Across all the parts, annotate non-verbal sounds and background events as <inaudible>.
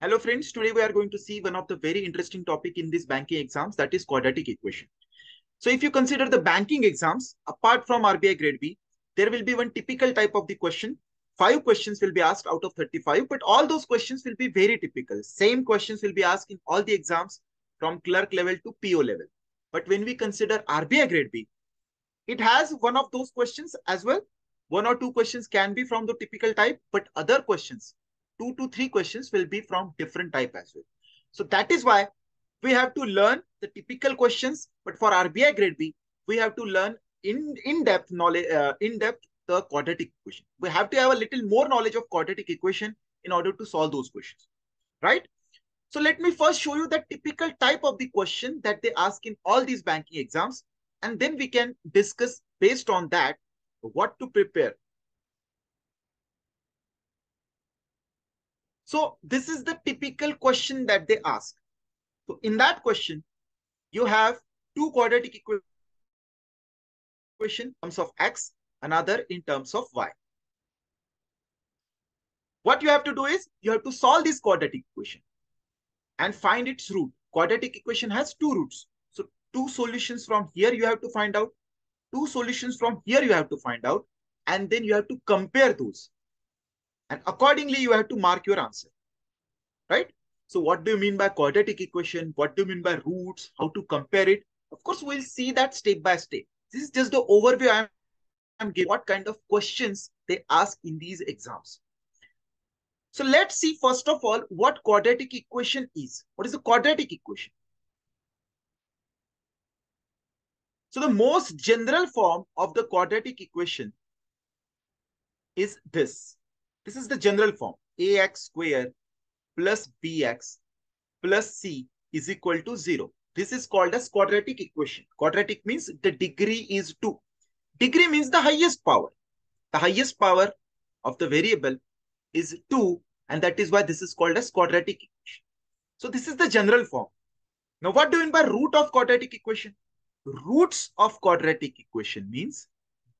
Hello friends, today we are going to see one of the very interesting topic in this banking exams that is quadratic equation. So if you consider the banking exams, apart from RBI grade B, there will be one typical type of the question. Five questions will be asked out of 35, but all those questions will be very typical. Same questions will be asked in all the exams from clerk level to PO level. But when we consider RBI grade B, it has one of those questions as well. One or two questions can be from the typical type, but other questions two to three questions will be from different type as well. So that is why we have to learn the typical questions. But for RBI grade B, we have to learn in, in depth knowledge, uh, in depth the quadratic equation. We have to have a little more knowledge of quadratic equation in order to solve those questions, right? So let me first show you the typical type of the question that they ask in all these banking exams. And then we can discuss based on that what to prepare So this is the typical question that they ask. So in that question, you have two quadratic equation in terms of x, another in terms of y. What you have to do is you have to solve this quadratic equation and find its root. Quadratic equation has two roots. So two solutions from here you have to find out. Two solutions from here you have to find out. And then you have to compare those. And accordingly, you have to mark your answer, right? So what do you mean by quadratic equation? What do you mean by roots? How to compare it? Of course, we'll see that step by step. This is just the overview I'm, I'm giving, what kind of questions they ask in these exams. So let's see, first of all, what quadratic equation is. What is a quadratic equation? So the most general form of the quadratic equation is this. This is the general form. ax square plus bx plus c is equal to 0. This is called as quadratic equation. Quadratic means the degree is 2. Degree means the highest power. The highest power of the variable is 2 and that is why this is called as quadratic equation. So this is the general form. Now what do you mean by root of quadratic equation? Roots of quadratic equation means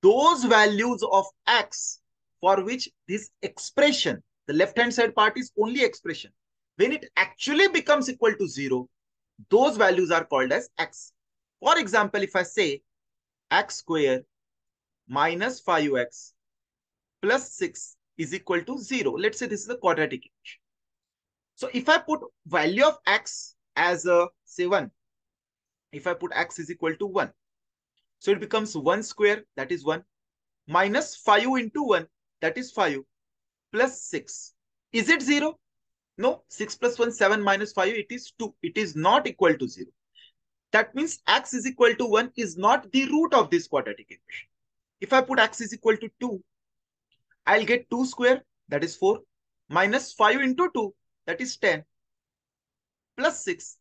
those values of x for which this expression, the left-hand side part is only expression. When it actually becomes equal to zero, those values are called as x. For example, if I say x square minus 5x plus 6 is equal to 0. Let's say this is a quadratic equation. So if I put value of x as a say 1, if I put x is equal to 1, so it becomes 1 square that is 1 minus 5 into 1 that is 5 plus 6. Is it 0? No, 6 plus 1, 7 minus 5, it is 2. It is not equal to 0. That means x is equal to 1 is not the root of this quadratic equation. If I put x is equal to 2, I'll get 2 square, that is 4, minus 5 into 2, that is 10, plus 6.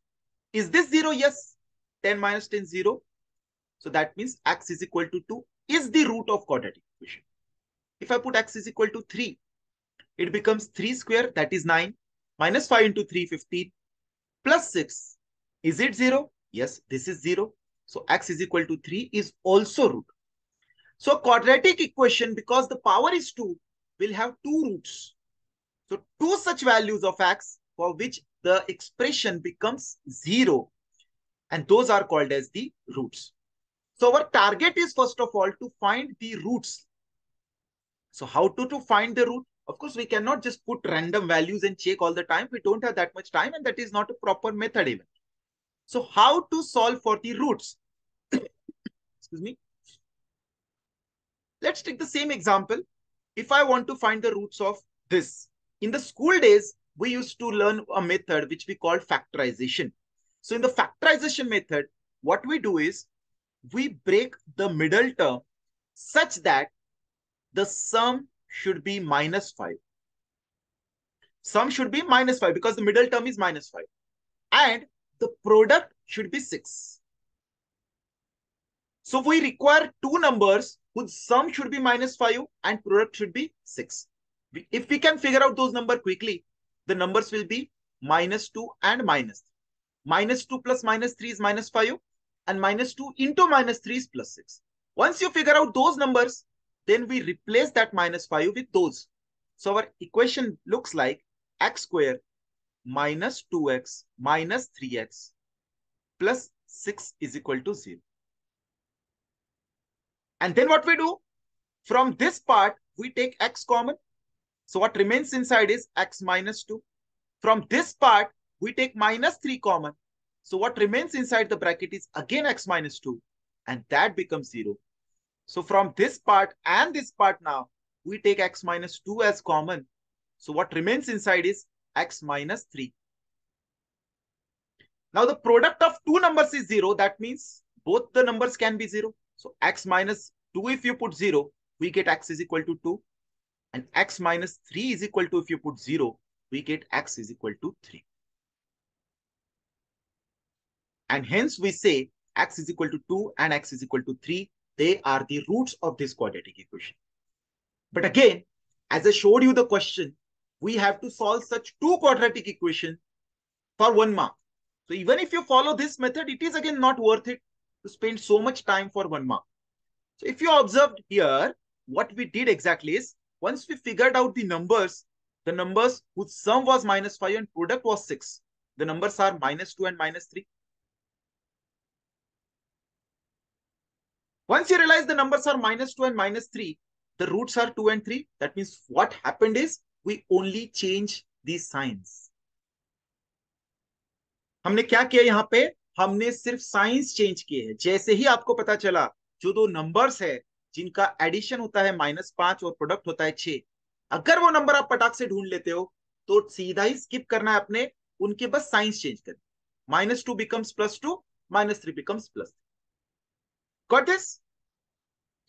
Is this 0? Yes. 10 minus 10, 0. So that means x is equal to 2 is the root of quadratic equation. If I put x is equal to 3, it becomes 3 square, that is 9, minus 5 into 3, 15, plus 6. Is it 0? Yes, this is 0. So x is equal to 3 is also root. So quadratic equation, because the power is 2, will have two roots. So two such values of x for which the expression becomes 0. And those are called as the roots. So our target is first of all to find the roots so how to, to find the root? Of course, we cannot just put random values and check all the time. We don't have that much time and that is not a proper method even. So how to solve for the roots? <coughs> Excuse me. Let's take the same example. If I want to find the roots of this, in the school days, we used to learn a method which we call factorization. So in the factorization method, what we do is we break the middle term such that the sum should be minus 5. Sum should be minus 5 because the middle term is minus 5. And the product should be 6. So we require two numbers whose sum should be minus 5 and product should be 6. If we can figure out those numbers quickly, the numbers will be minus 2 and minus minus. 2 plus minus 3 is minus 5 and minus 2 into minus 3 is plus 6. Once you figure out those numbers, then we replace that minus 5 with those. So our equation looks like x square minus 2x minus 3x plus 6 is equal to 0. And then what we do? From this part, we take x common. So what remains inside is x minus 2. From this part, we take minus 3 common. So what remains inside the bracket is again x minus 2. And that becomes 0. So from this part and this part now, we take x minus 2 as common. So what remains inside is x minus 3. Now the product of two numbers is 0. That means both the numbers can be 0. So x minus 2 if you put 0, we get x is equal to 2. And x minus 3 is equal to if you put 0, we get x is equal to 3. And hence we say x is equal to 2 and x is equal to 3 they are the roots of this quadratic equation. But again, as I showed you the question, we have to solve such two quadratic equations for one mark. So even if you follow this method, it is again not worth it to spend so much time for one mark. So if you observed here, what we did exactly is, once we figured out the numbers, the numbers whose sum was minus 5 and product was 6, the numbers are minus 2 and minus 3. Once you realize the numbers are minus 2 and minus 3, the roots are 2 and 3. That means what happened is we only change these signs. हमने क्या किया यहाँ पे हमने सिर्फ science change किए हैं जैसे ही आपको पता चला जो दो नंबर्स है जिनका एडिशन होता है माइनस पांच और प्रोडक्ट होता है छह अगर वो नंबर आप पटाख से ढूंढ लेते हो तो सीधा ही स्किप करना है अपने उनके बस साइंस चेंज करना minus two becomes plus two minus three becomes plus three got this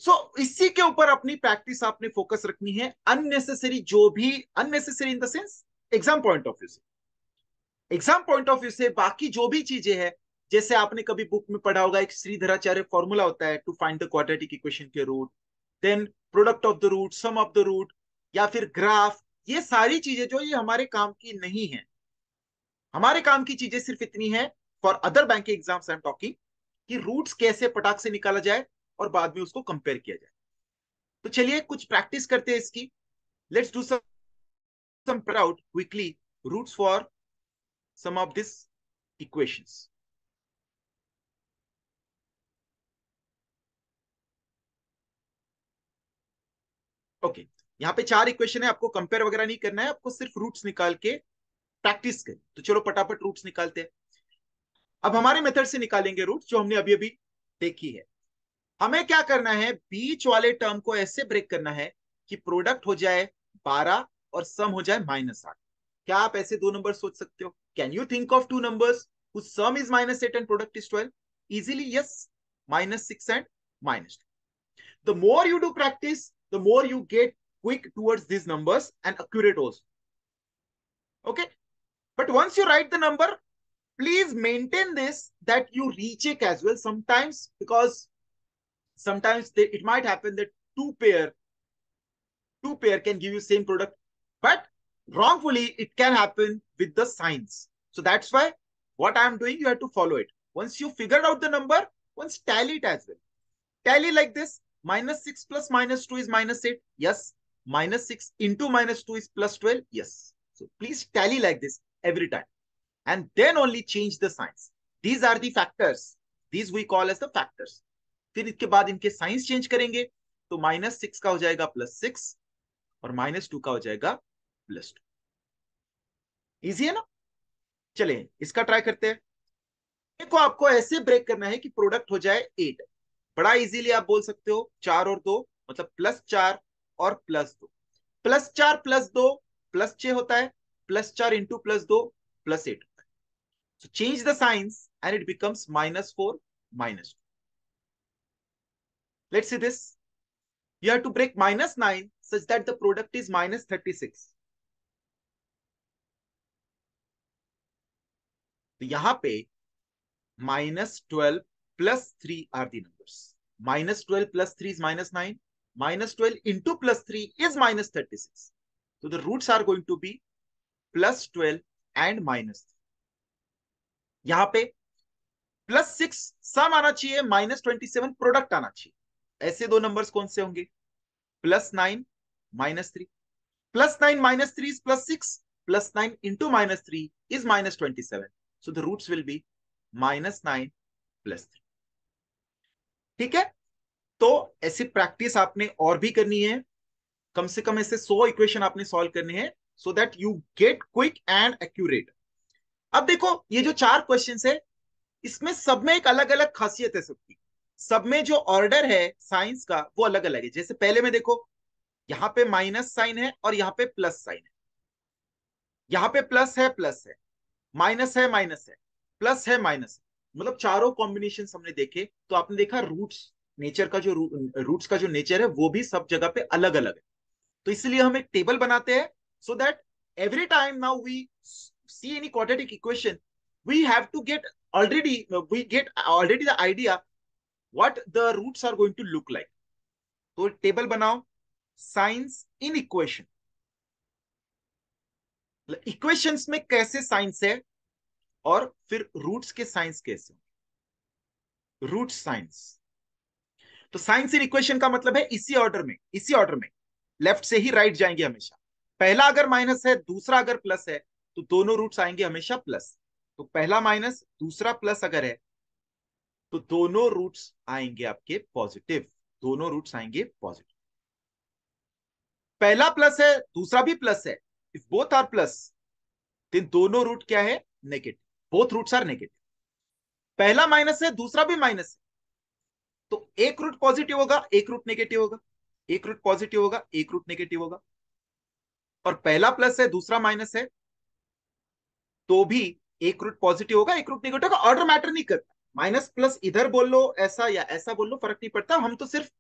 so इसी के ऊपर अपनी प्रैक्टिस आपने फोकस रखनी है अननेसेसरी जो भी unnecessary in the sense exam point of view से एग्जाम पॉइंट ऑफ व्यू से बाकी जो भी चीजें हैं जैसे आपने कभी बुक में पढ़ा होगा एक श्रीधराचार्य फॉर्मूला होता है to find the quadratic equation के root then product of the root sum of the root या फिर ग्राफ ये सारी चीजें जो ये हमारे काम की नहीं है हमारे काम की चीजें सिर्फ इतनी है for other bank exams I am talking कि रूट्स कैसे पटाख से निकाला जाए और बाद में उसको कंपेयर किया जाए तो चलिए कुछ प्रैक्टिस करते हैं इसकी let's do some proud quickly roots for some of this equations okay यहां पे चार इक्वेशन है आपको कंपेयर वगैरह नहीं करना है आपको सिर्फ रूट्स निकाल के प्रैक्टिस करें तो चलो पटापट रूट्स निकालते हैं अब हमारे मेथड से निकालेंगे रूट जो हमने अभी अभी देखी है हमें क्या करना है बीच वाले टर्म को ऐसे ब्रेक करना है कि प्रोडक्ट हो जाए बारह और सम हो जाए माइनस आठ क्या आप ऐसे दो नंबर सोच सकते हो can you think of two number sum is minus eight and product is twelve easily yes minus six and minus the more you do practice the more you get quick towards these number and accurate also okay but once you write the number please maintain this that you recheck as well sometimes because sometimes they, it might happen that two pair two pair can give you same product but wrongfully it can happen with the signs so that's why what i'm doing you have to follow it once you figured out the number once tally it as well tally like this minus 6 plus minus 2 is minus 8 yes minus 6 into minus 2 is plus 12 yes so please tally like this every time and then only change the signs. These are the factors. These we call as the factors. फिर इसके बाद इनके science change करेंगे तो minus six का हो जाएगा plus six और माइनस टू का हो जाएगा प्लस टू इजी है ना चले इसका ट्राई करते हैं को आपको ऐसे ब्रेक करना है कि प्रोडक्ट हो जाए एट बड़ा इजीली आप बोल सकते हो चार और दो मतलब प्लस चार और प्लस दो प्लस चार प्लस दो प्लस छ होता है प्लस चार इंटू प्लस दो plus eight So change the signs and it becomes minus 4, minus 2. Let's see this. You have to break minus 9 such that the product is minus 36. So, here minus 12 plus 3 are the numbers. Minus 12 plus 3 is minus 9. Minus 12 into plus 3 is minus 36. So, the roots are going to be plus 12 and minus minus. यहां पे plus six सम आना चाहिए minus twenty seven product आना चाहिए ऐसे दो numbers कौन से होंगे plus nine minus three plus nine minus three is plus six plus nine into minus three is minus twenty seven so the roots will be minus nine plus three ठीक है तो ऐसी प्रैक्टिस आपने और भी करनी है कम से कम ऐसे सौ इक्वेशन आपने सॉल्व करने हैं so that you get quick and accurate अब देखो ये जो चार क्वेश्चन है इसमें सब में एक अलग अलग खासियत है सबकी सब में जो ऑर्डर है साइंस का वो अलग अलग है जैसे पहले में देखो यहाँ पे माइनस साइन है और यहाँ पे प्लस साइन है यहाँ पे प्लस है प्लस है माइनस है माइनस है प्लस है माइनस है मतलब चारों कॉम्बिनेशन हमने देखे तो आपने देखा रूट्स नेचर का जो रूट्स का जो नेचर है वो भी सब जगह पे अलग अलग है तो इसलिए हम एक टेबल बनाते हैं so that every time now we see any quadratic equation, we have to get already, we get already the idea what the roots are going to look like. So table banao, signs in equation. Equations में कैसे science है और फिर roots के signs कैसे root signs तो signs in equation का मतलब है इसी ऑर्डर में इसी ऑर्डर में लेफ्ट से ही राइट right जाएंगे हमेशा पहला अगर माइनस है दूसरा अगर प्लस है तो दोनों रूट्स आएंगे हमेशा प्लस तो पहला माइनस दूसरा प्लस अगर है तो दोनों रूट्स आएंगे आपके पॉजिटिव दोनों रूट्स आएंगे पॉजिटिव पहला प्लस है दूसरा भी प्लस है इफ बोथ आर प्लस दिन दोनों रूट क्या है negative both roots are negative पहला माइनस है दूसरा भी माइनस है तो एक रूट पॉजिटिव होगा एक रूट नेगेटिव होगा एक रूट पॉजिटिव होगा एक रूट नेगेटिव होगा और पहला प्लस है दूसरा माइनस है तो भी एक रूट पॉजिटिव होगा एक रूट निगेटिव होगा ऑर्डर मैटर नहीं करता माइनस प्लस इधर बोल लो ऐसा या ऐसा बोल लो फर्क नहीं पड़ता हम तो सिर्फ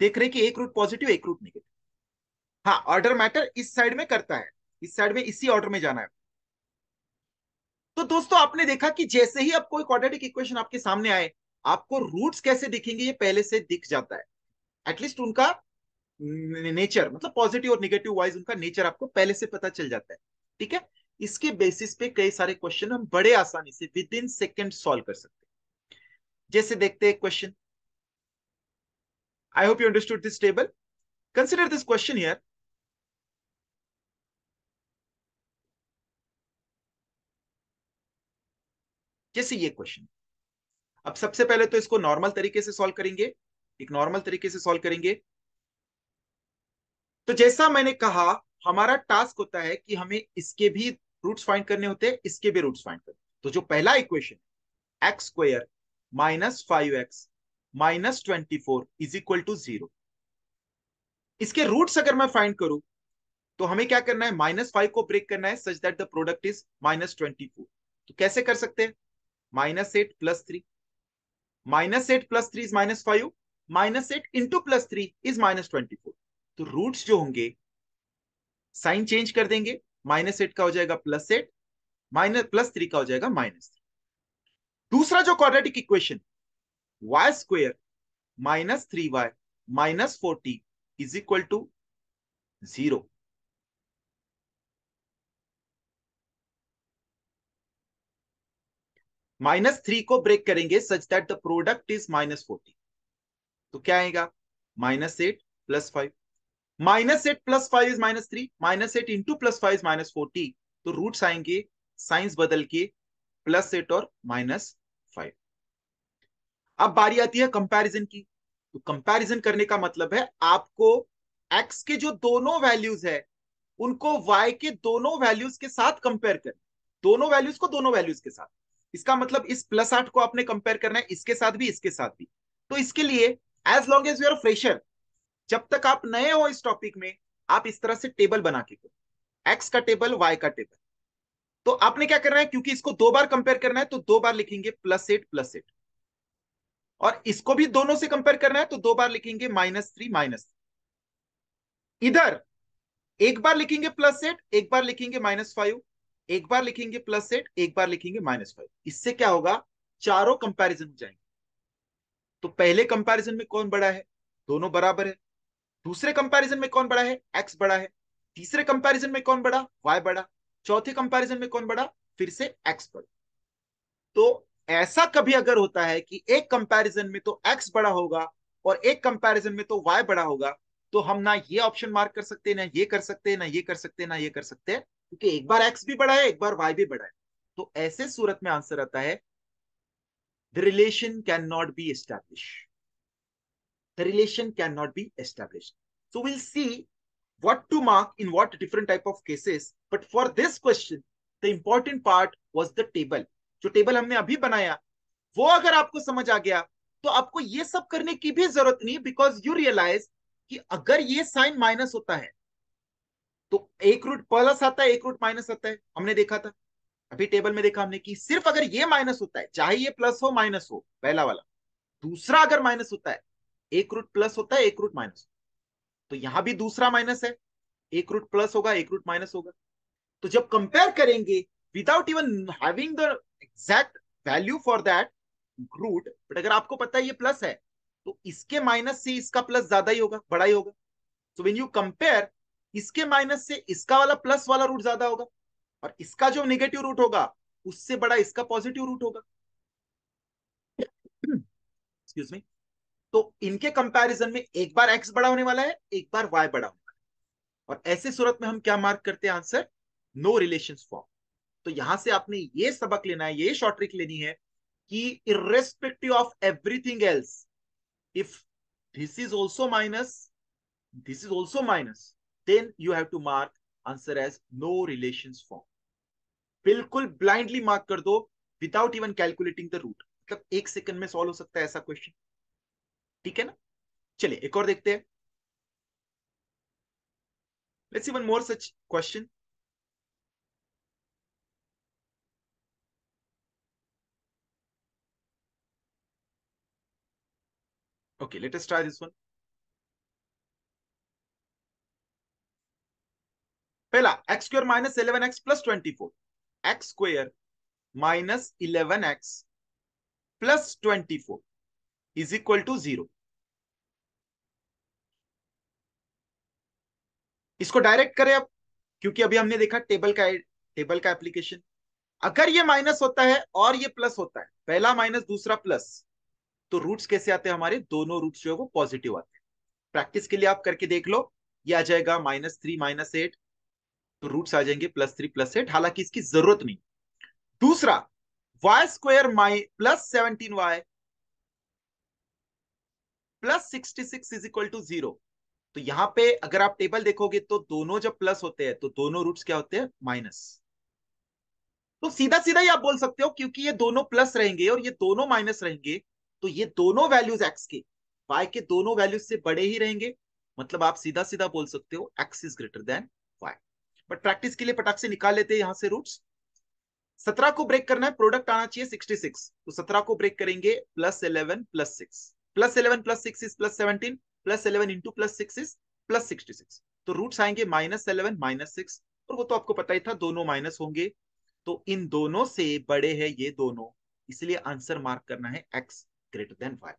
देख रहे कि एक रूट पॉजिटिव एक रूट निगेटिव हाँ ऑर्डर मैटर इस साइड में करता है इस साइड में इसी ऑर्डर में जाना है तो दोस्तों आपने देखा कि जैसे ही आप कोई क्वाड्रेटिक इक्वेशन आपके सामने आए आपको रूट्स कैसे दिखेंगे ये पहले से दिख जाता है एटलीस्ट उनका नेचर मतलब पॉजिटिव और निगेटिव वाइज उनका नेचर आपको पहले से पता चल जाता है ठीक है इसके बेसिस पे कई सारे क्वेश्चन हम बड़े आसानी से विद इन सेकेंड सॉल्व कर सकते हैं जैसे देखते हैं question I hope you understood this table consider this question here जैसे ये क्वेश्चन अब सबसे पहले तो इसको नॉर्मल तरीके से सॉल्व करेंगे एक नॉर्मल तरीके से सॉल्व करेंगे तो जैसा मैंने कहा हमारा टास्क होता है कि हमें इसके भी रूट्स फाइंड करने होते हैं इसके भी रूट्स फाइंड करने तो जो पहला equation x square minus five x minus twenty four is equal to zero इसके रूट्स अगर मैं फाइंड करूं तो हमें क्या करना है माइनस फाइव को ब्रेक करना है such that the product is minus twenty four तो कैसे कर सकते हैं minus eight plus three minus eight plus three is minus five minus eight into plus three is minus twenty four तो roots जो होंगे साइन चेंज कर देंगे माइनस एट का हो जाएगा plus eight minus plus three का हो जाएगा माइनस दूसरा जो quadratic equation y square minus three y minus forty is equal to zero minus three को ब्रेक करेंगे such that the product is minus forty तो क्या आएगा minus eight plus five minus eight plus five is minus three minus eight into plus five is minus forty तो roots आएंगे signs बदल के plus eight और minus five अब बारी आती है कंपैरिजन की तो कंपैरिजन करने का मतलब है आपको एक्स के जो दोनों वैल्यूज है उनको वाई के दोनों वैल्यूज के साथ कंपेयर करना दोनों वैल्यूज को दोनों वैल्यूज के साथ इसका मतलब इस प्लस आठ को आपने कंपेयर करना है इसके साथ भी इसके साथ भी तो इसके लिए as long as you are fresher जब तक आप नए हो इस टॉपिक में आप इस तरह से टेबल बना के करो एक्स का टेबल वाई का टेबल तो आपने क्या करना है क्योंकि इसको दो बार कंपेयर करना है तो दो बार लिखेंगे प्लस एट प्लस एट और इसको भी दोनों से कंपेयर करना है तो दो बार लिखेंगे माइनस थ्री माइनस इधर एक बार लिखेंगे प्लस एट एक बार लिखेंगे माइनस फाइव एक बार लिखेंगे प्लस एट एक बार लिखेंगे माइनस फाइव इससे क्या होगा चारों कंपेरिजन हो जाएंगे तो पहले कंपेरिजन में कौन बड़ा है दोनों बराबर है दूसरे कंपैरिजन में कौन बड़ा है एक्स बड़ा है तीसरे कंपैरिजन में कौन बड़ा वाई बड़ा चौथे कंपैरिजन में कौन बड़ा फिर से एक्स बड़ा तो ऐसा कभी अगर होता है कि एक कंपैरिजन में तो एक्स बड़ा होगा और एक कंपैरिजन में तो वाई बड़ा होगा तो हम ना ये ऑप्शन मार्क कर सकते ना ये कर सकते ना ये कर सकते ना ये कर सकते क्योंकि एक बार एक्स भी बड़ा है एक बार वाई भी बड़ा है तो ऐसे सूरत में आंसर आता है the relation can not be establish the relation cannot be established. So we'll see what to mark in what different type of cases. But for this question, the important part was the table. जो table हमने अभी बनाया वो अगर आपको समझ आ गया तो आपको ये सब करने की भी जरूरत नहीं बिकॉज यू रियलाइज कि अगर ये साइन माइनस होता है तो एक रूट प्लस आता है एक रूट माइनस आता है हमने देखा था अभी टेबल में देखा हमने कि सिर्फ अगर ये माइनस होता है चाहे ये प्लस हो माइनस हो पहला वाला दूसरा अगर माइनस होता है एक रूट प्लस होता है एक रूट माइनस तो यहां भी दूसरा माइनस है एक रूट प्लस होगा एक रूट माइनस होगा तो जब कंपेयर करेंगे without even having the exact value for that root but अगर आपको पता है ये प्लस है तो इसके माइनस से इसका प्लस ज्यादा ही होगा बड़ा ही होगा सो व्हेन यू कंपेयर इसके माइनस से इसका वाला प्लस वाला रूट ज्यादा होगा और इसका जो नेगेटिव रूट होगा उससे बड़ा इसका पॉजिटिव रूट होगा एक्सक्यूज <clears throat> मी तो इनके कंपैरिजन में एक बार एक्स बड़ा होने वाला है एक बार वाई बड़ा होने वाला है और ऐसे सूरत में हम क्या मार्क करते हैं आंसर नो रिलेशन फॉर्म तो यहां से आपने ये सबक लेना है ये शॉर्ट ट्रिक लेनी है कि irrespective of everything else if this is also minus this is also minus then you have to mark answer as no relation form बिल्कुल ब्लाइंडली मार्क कर दो without even calculating the root मतलब एक second में solve हो सकता है ऐसा क्वेश्चन ठीक है ना चलिए एक और देखते हैं let's even more such question okay let us try this one पहला x square minus eleven x plus twenty four x square minus eleven x plus twenty four is equal to zero इसको direct करें अब क्योंकि अभी हमने देखा table का table का एप्लीकेशन अगर ये माइनस होता है और ये प्लस होता है पहला माइनस दूसरा प्लस तो रूट्स कैसे आते हैं हमारे दोनों रूट्स जो है वो पॉजिटिव आते हैं प्रैक्टिस के लिए आप करके देख लो ये आ जाएगा माइनस थ्री माइनस एट तो रूट्स आ जाएंगे प्लस थ्री प्लस एट हालांकि इसकी जरूरत नहीं दूसरा वाई स्क्वायर माइ plus seventeen y plus sixty six is equal to zero तो यहाँ पे अगर आप टेबल देखोगे तो दोनों जब प्लस होते हैं तो दोनों रूट्स क्या होते हैं माइनस तो सीधा सीधा ही आप बोल सकते हो क्योंकि ये दोनों प्लस रहेंगे और ये दोनों माइनस रहेंगे तो ये दोनों वैल्यूज एक्स के वाई के दोनों वैल्यूज से बड़े ही रहेंगे मतलब आप सीधा सीधा बोल सकते हो x is greater than y but practice के लिए पटाख से निकाल लेते हैं यहाँ से रूट्स सत्रह को ब्रेक करना है प्रोडक्ट आना चाहिए सिक्सटी सिक्स तो सत्रह को ब्रेक करेंगे plus eleven plus six plus eleven plus six is plus seventeen plus eleven into plus six is plus sixty six तो रूट्स आएंगे माइनस इलेवन माइनस सिक्स और वो तो आपको पता ही था दोनों माइनस होंगे तो इन दोनों से बड़े है ये दोनों इसलिए आंसर मार्क करना है एक्स ग्रेटर देन वाई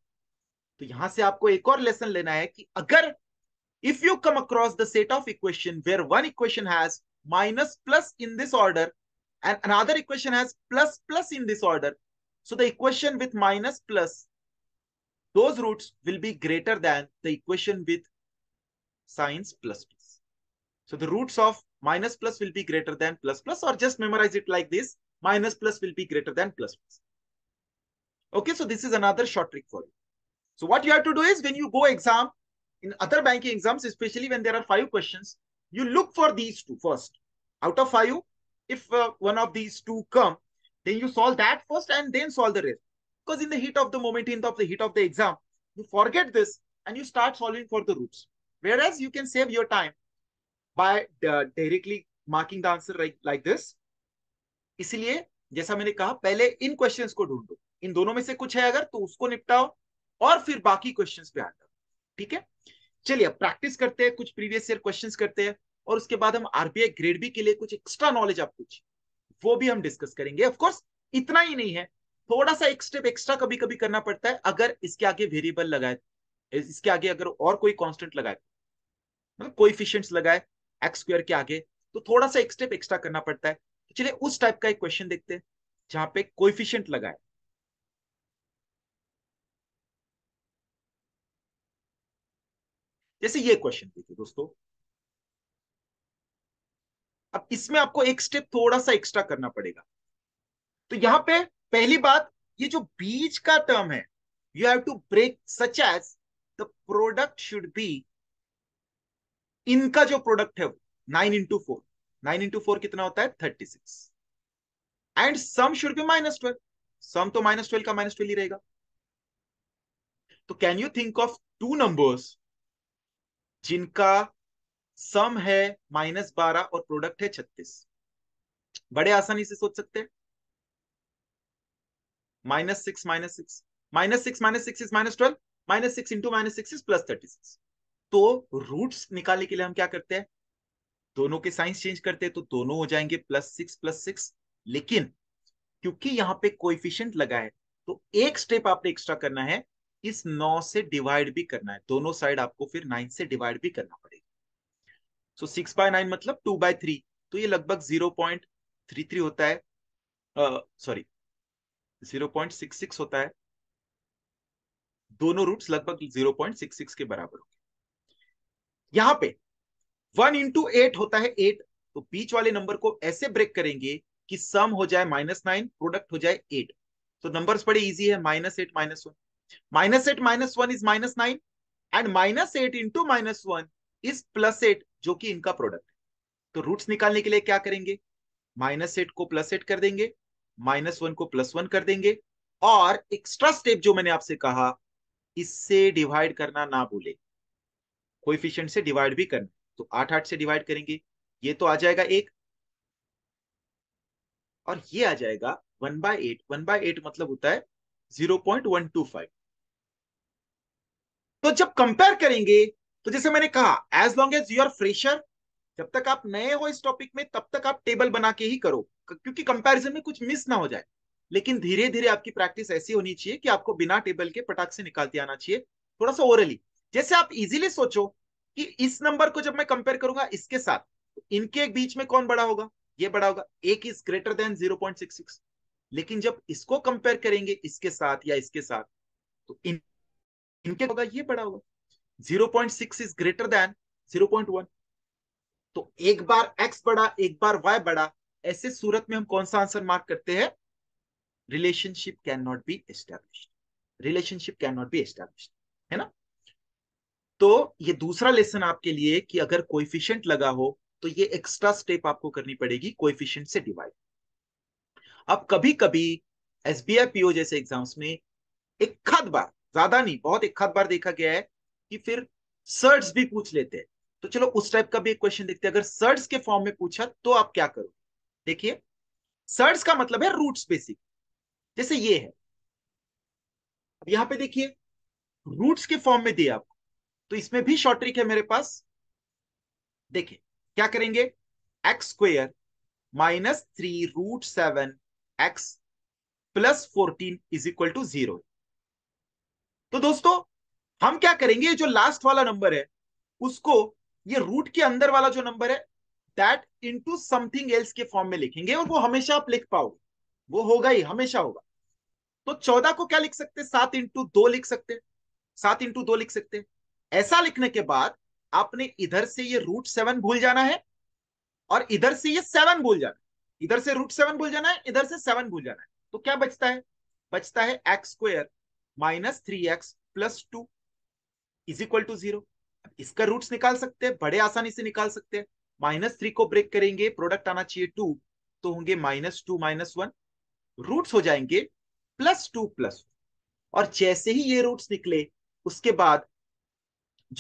तो यहां से आपको एक और लेसन लेना है कि अगर if you come across the set of equation where one equation has minus plus in this order and another equation has plus plus in this order so the equation with minus plus those roots will be greater than the equation with sines plus plus. So the roots of minus plus will be greater than plus plus or just memorize it like this. Minus plus will be greater than plus plus. Okay, so this is another short trick for you. So what you have to do is when you go exam, in other banking exams, especially when there are five questions, you look for these two first. Out of five, if uh, one of these two come, then you solve that first and then solve the rest. because in the heat of the moment, in the, of the heat of the exam, you forget this and you start solving for the roots. Whereas you can save your time by uh, directly marking the answer like, like this. इसलिए जैसा मैंने कहा पहले इन questions को ढूंढो इन दोनों में से कुछ है अगर तो उसको निपटाओ और फिर बाकी क्वेश्चंस पे आ जाओ ठीक है चलिए प्रैक्टिस करते हैं कुछ प्रीवियस ईयर क्वेश्चंस करते हैं और उसके बाद हम आरबीआई ग्रेड बी के लिए कुछ एक्स्ट्रा नॉलेज आप कुछ वो भी हम डिस्कस करेंगे ऑफ कोर्स इतना ही नहीं है थोड़ा सा एक स्टेप एक्स्ट्रा कभी कभी करना पड़ता है अगर इसके आगे वेरिएबल लगाए इसके आगे अगर और कोई कॉन्स्टेंट लगाए मतलब कोइफिशियंट्स लगाए एक्स स्क्र के आगे तो थोड़ा सा एक स्टेप एक्स्ट्रा करना पड़ता है तो चलिए उस टाइप का एक क्वेश्चन देखते हैं जहां पे कोइफिशियंट लगाए जैसे ये क्वेश्चन देखिए दोस्तों अब इसमें आपको एक स्टेप थोड़ा सा एक्स्ट्रा करना पड़ेगा तो यहां पे पहली बात ये जो बीज का टर्म है you have to break such as the product should be इनका जो प्रोडक्ट है वो nine into four nine into four कितना होता है thirty six and sum should be minus twelve sum तो माइनस ट्वेल्व का माइनस ट्वेल्व ही रहेगा तो can you think of two numbers जिनका सम है माइनस बारह और प्रोडक्ट है छत्तीस बड़े आसानी से सोच सकते हैं minus 6 minus 6 minus 6 minus 6 is minus twelve minus six into minus six is plus thirty तो रूट्स निकालने के लिए हम क्या करते हैं दोनों के साइंस चेंज करते हैं तो दोनों हो जाएंगे प्लस सिक्स प्लस सिक्स लेकिन क्योंकि यहाँ पे कोइफिशियंट लगा है तो एक स्टेप आपने एक्स्ट्रा करना है इस नौ से डिवाइड भी करना है दोनों साइड आपको फिर नाइन से डिवाइड भी करना पड़ेगा सो सिक्स बाय नाइन मतलब टू बाय थ्री तो ये लगभग जीरो पॉइंट थ्री थ्री होता है sorry zero point six six होता है दोनों रूट्स लगभग जीरो पॉइंट सिक्स सिक्स के बराबर होंगे यहां पे वन इंटू एट होता है एट तो बीच वाले नंबर को ऐसे ब्रेक करेंगे कि सम हो जाए माइनस नाइन प्रोडक्ट हो जाए एट तो नंबर्स बड़े इजी है minus eight minus one minus eight minus one is minus nine and minus eight into minus one is plus eight जो कि इनका प्रोडक्ट है तो रूट्स निकालने के लिए क्या करेंगे माइनस एट को प्लस एट कर देंगे माइनस वन को प्लस वन कर देंगे और एक्स्ट्रा स्टेप जो मैंने आपसे कहा इससे डिवाइड करना ना भूले कोफिशियंट से डिवाइड भी करना तो आठ आठ से डिवाइड करेंगे ये तो आ जाएगा एक और ये आ जाएगा one by eight one by eight मतलब होता है zero point one two five तो जब कंपेयर करेंगे तो जैसे मैंने कहा as long as you're fresher जब तक आप नए हो इस टॉपिक में तब तक आप टेबल बना के ही करो क्योंकि कंपैरिजन में कुछ मिस ना हो जाए लेकिन धीरे धीरे आपकी प्रैक्टिस ऐसी होनी चाहिए कि आपको बिना टेबल के पटाख से निकालते आना चाहिए थोड़ा सा ओरली जैसे आप इजीली सोचो कि इस नंबर को जब मैं कंपेयर करूंगा इसके साथ तो इनके बीच में कौन बड़ा होगा ये बड़ा होगा एक इज ग्रेटर देन जीरो लेकिन जब इसको कंपेयर करेंगे इसके साथ या इसके साथ तो इन इनके होगा ये बड़ा होगा 0.6 इज ग्रेटर देन तो एक बार एक्स बढ़ा एक बार वाई बढ़ा ऐसे सूरत में हम कौन सा आंसर मार्क करते हैं relationship can not be establish relationship can not be establish है ना तो ये दूसरा लेसन आपके लिए कि अगर कोइफिशियंट लगा हो तो ये एक्स्ट्रा स्टेप आपको करनी पड़ेगी कोइफिशियंट से डिवाइड अब कभी कभी एस बी आई पीओ जैसे एग्जाम्स में एक खाद बार ज्यादा नहीं बहुत एक खाद बार देखा गया है कि फिर सर्ट्स भी पूछ लेते हैं तो चलो उस टाइप का भी एक क्वेश्चन देखते हैं अगर सर्ड्स के फॉर्म में पूछा तो आप क्या करो देखिए सर्ड्स का मतलब है रूट बेसिक जैसे ये है अब यहां पे देखिए रूट्स के फॉर्म में दिया आपको तो इसमें भी शॉर्ट ट्रिक है मेरे पास देखिए क्या करेंगे x square minus three root seven x plus fourteen is equal to zero तो दोस्तों हम क्या करेंगे जो लास्ट वाला नंबर है उसको ये रूट के अंदर वाला जो नंबर है दैट इंटू समथिंग एल्स के फॉर्म में लिखेंगे और वो हमेशा आप लिख पाओगे वो होगा ही हमेशा होगा तो चौदह को क्या लिख सकते हैं सात इंटू दो लिख सकते हैं सात इंटू दो लिख सकते हैं ऐसा लिखने के बाद आपने इधर से ये रूट सेवन भूल जाना है और इधर से ये सेवन भूल जाना है इधर से रूट सेवन भूल जाना है इधर से सेवन भूल जाना है तो क्या बचता है बचता है x square minus three x plus two is equal to zero इसका रूट्स निकाल सकते हैं बड़े आसानी से निकाल सकते हैं माइनस थ्री को ब्रेक करेंगे प्रोडक्ट आना चाहिए टू तो होंगे minus two minus one roots हो जाएंगे प्लस टू प्लस और जैसे ही ये रूट्स निकले उसके बाद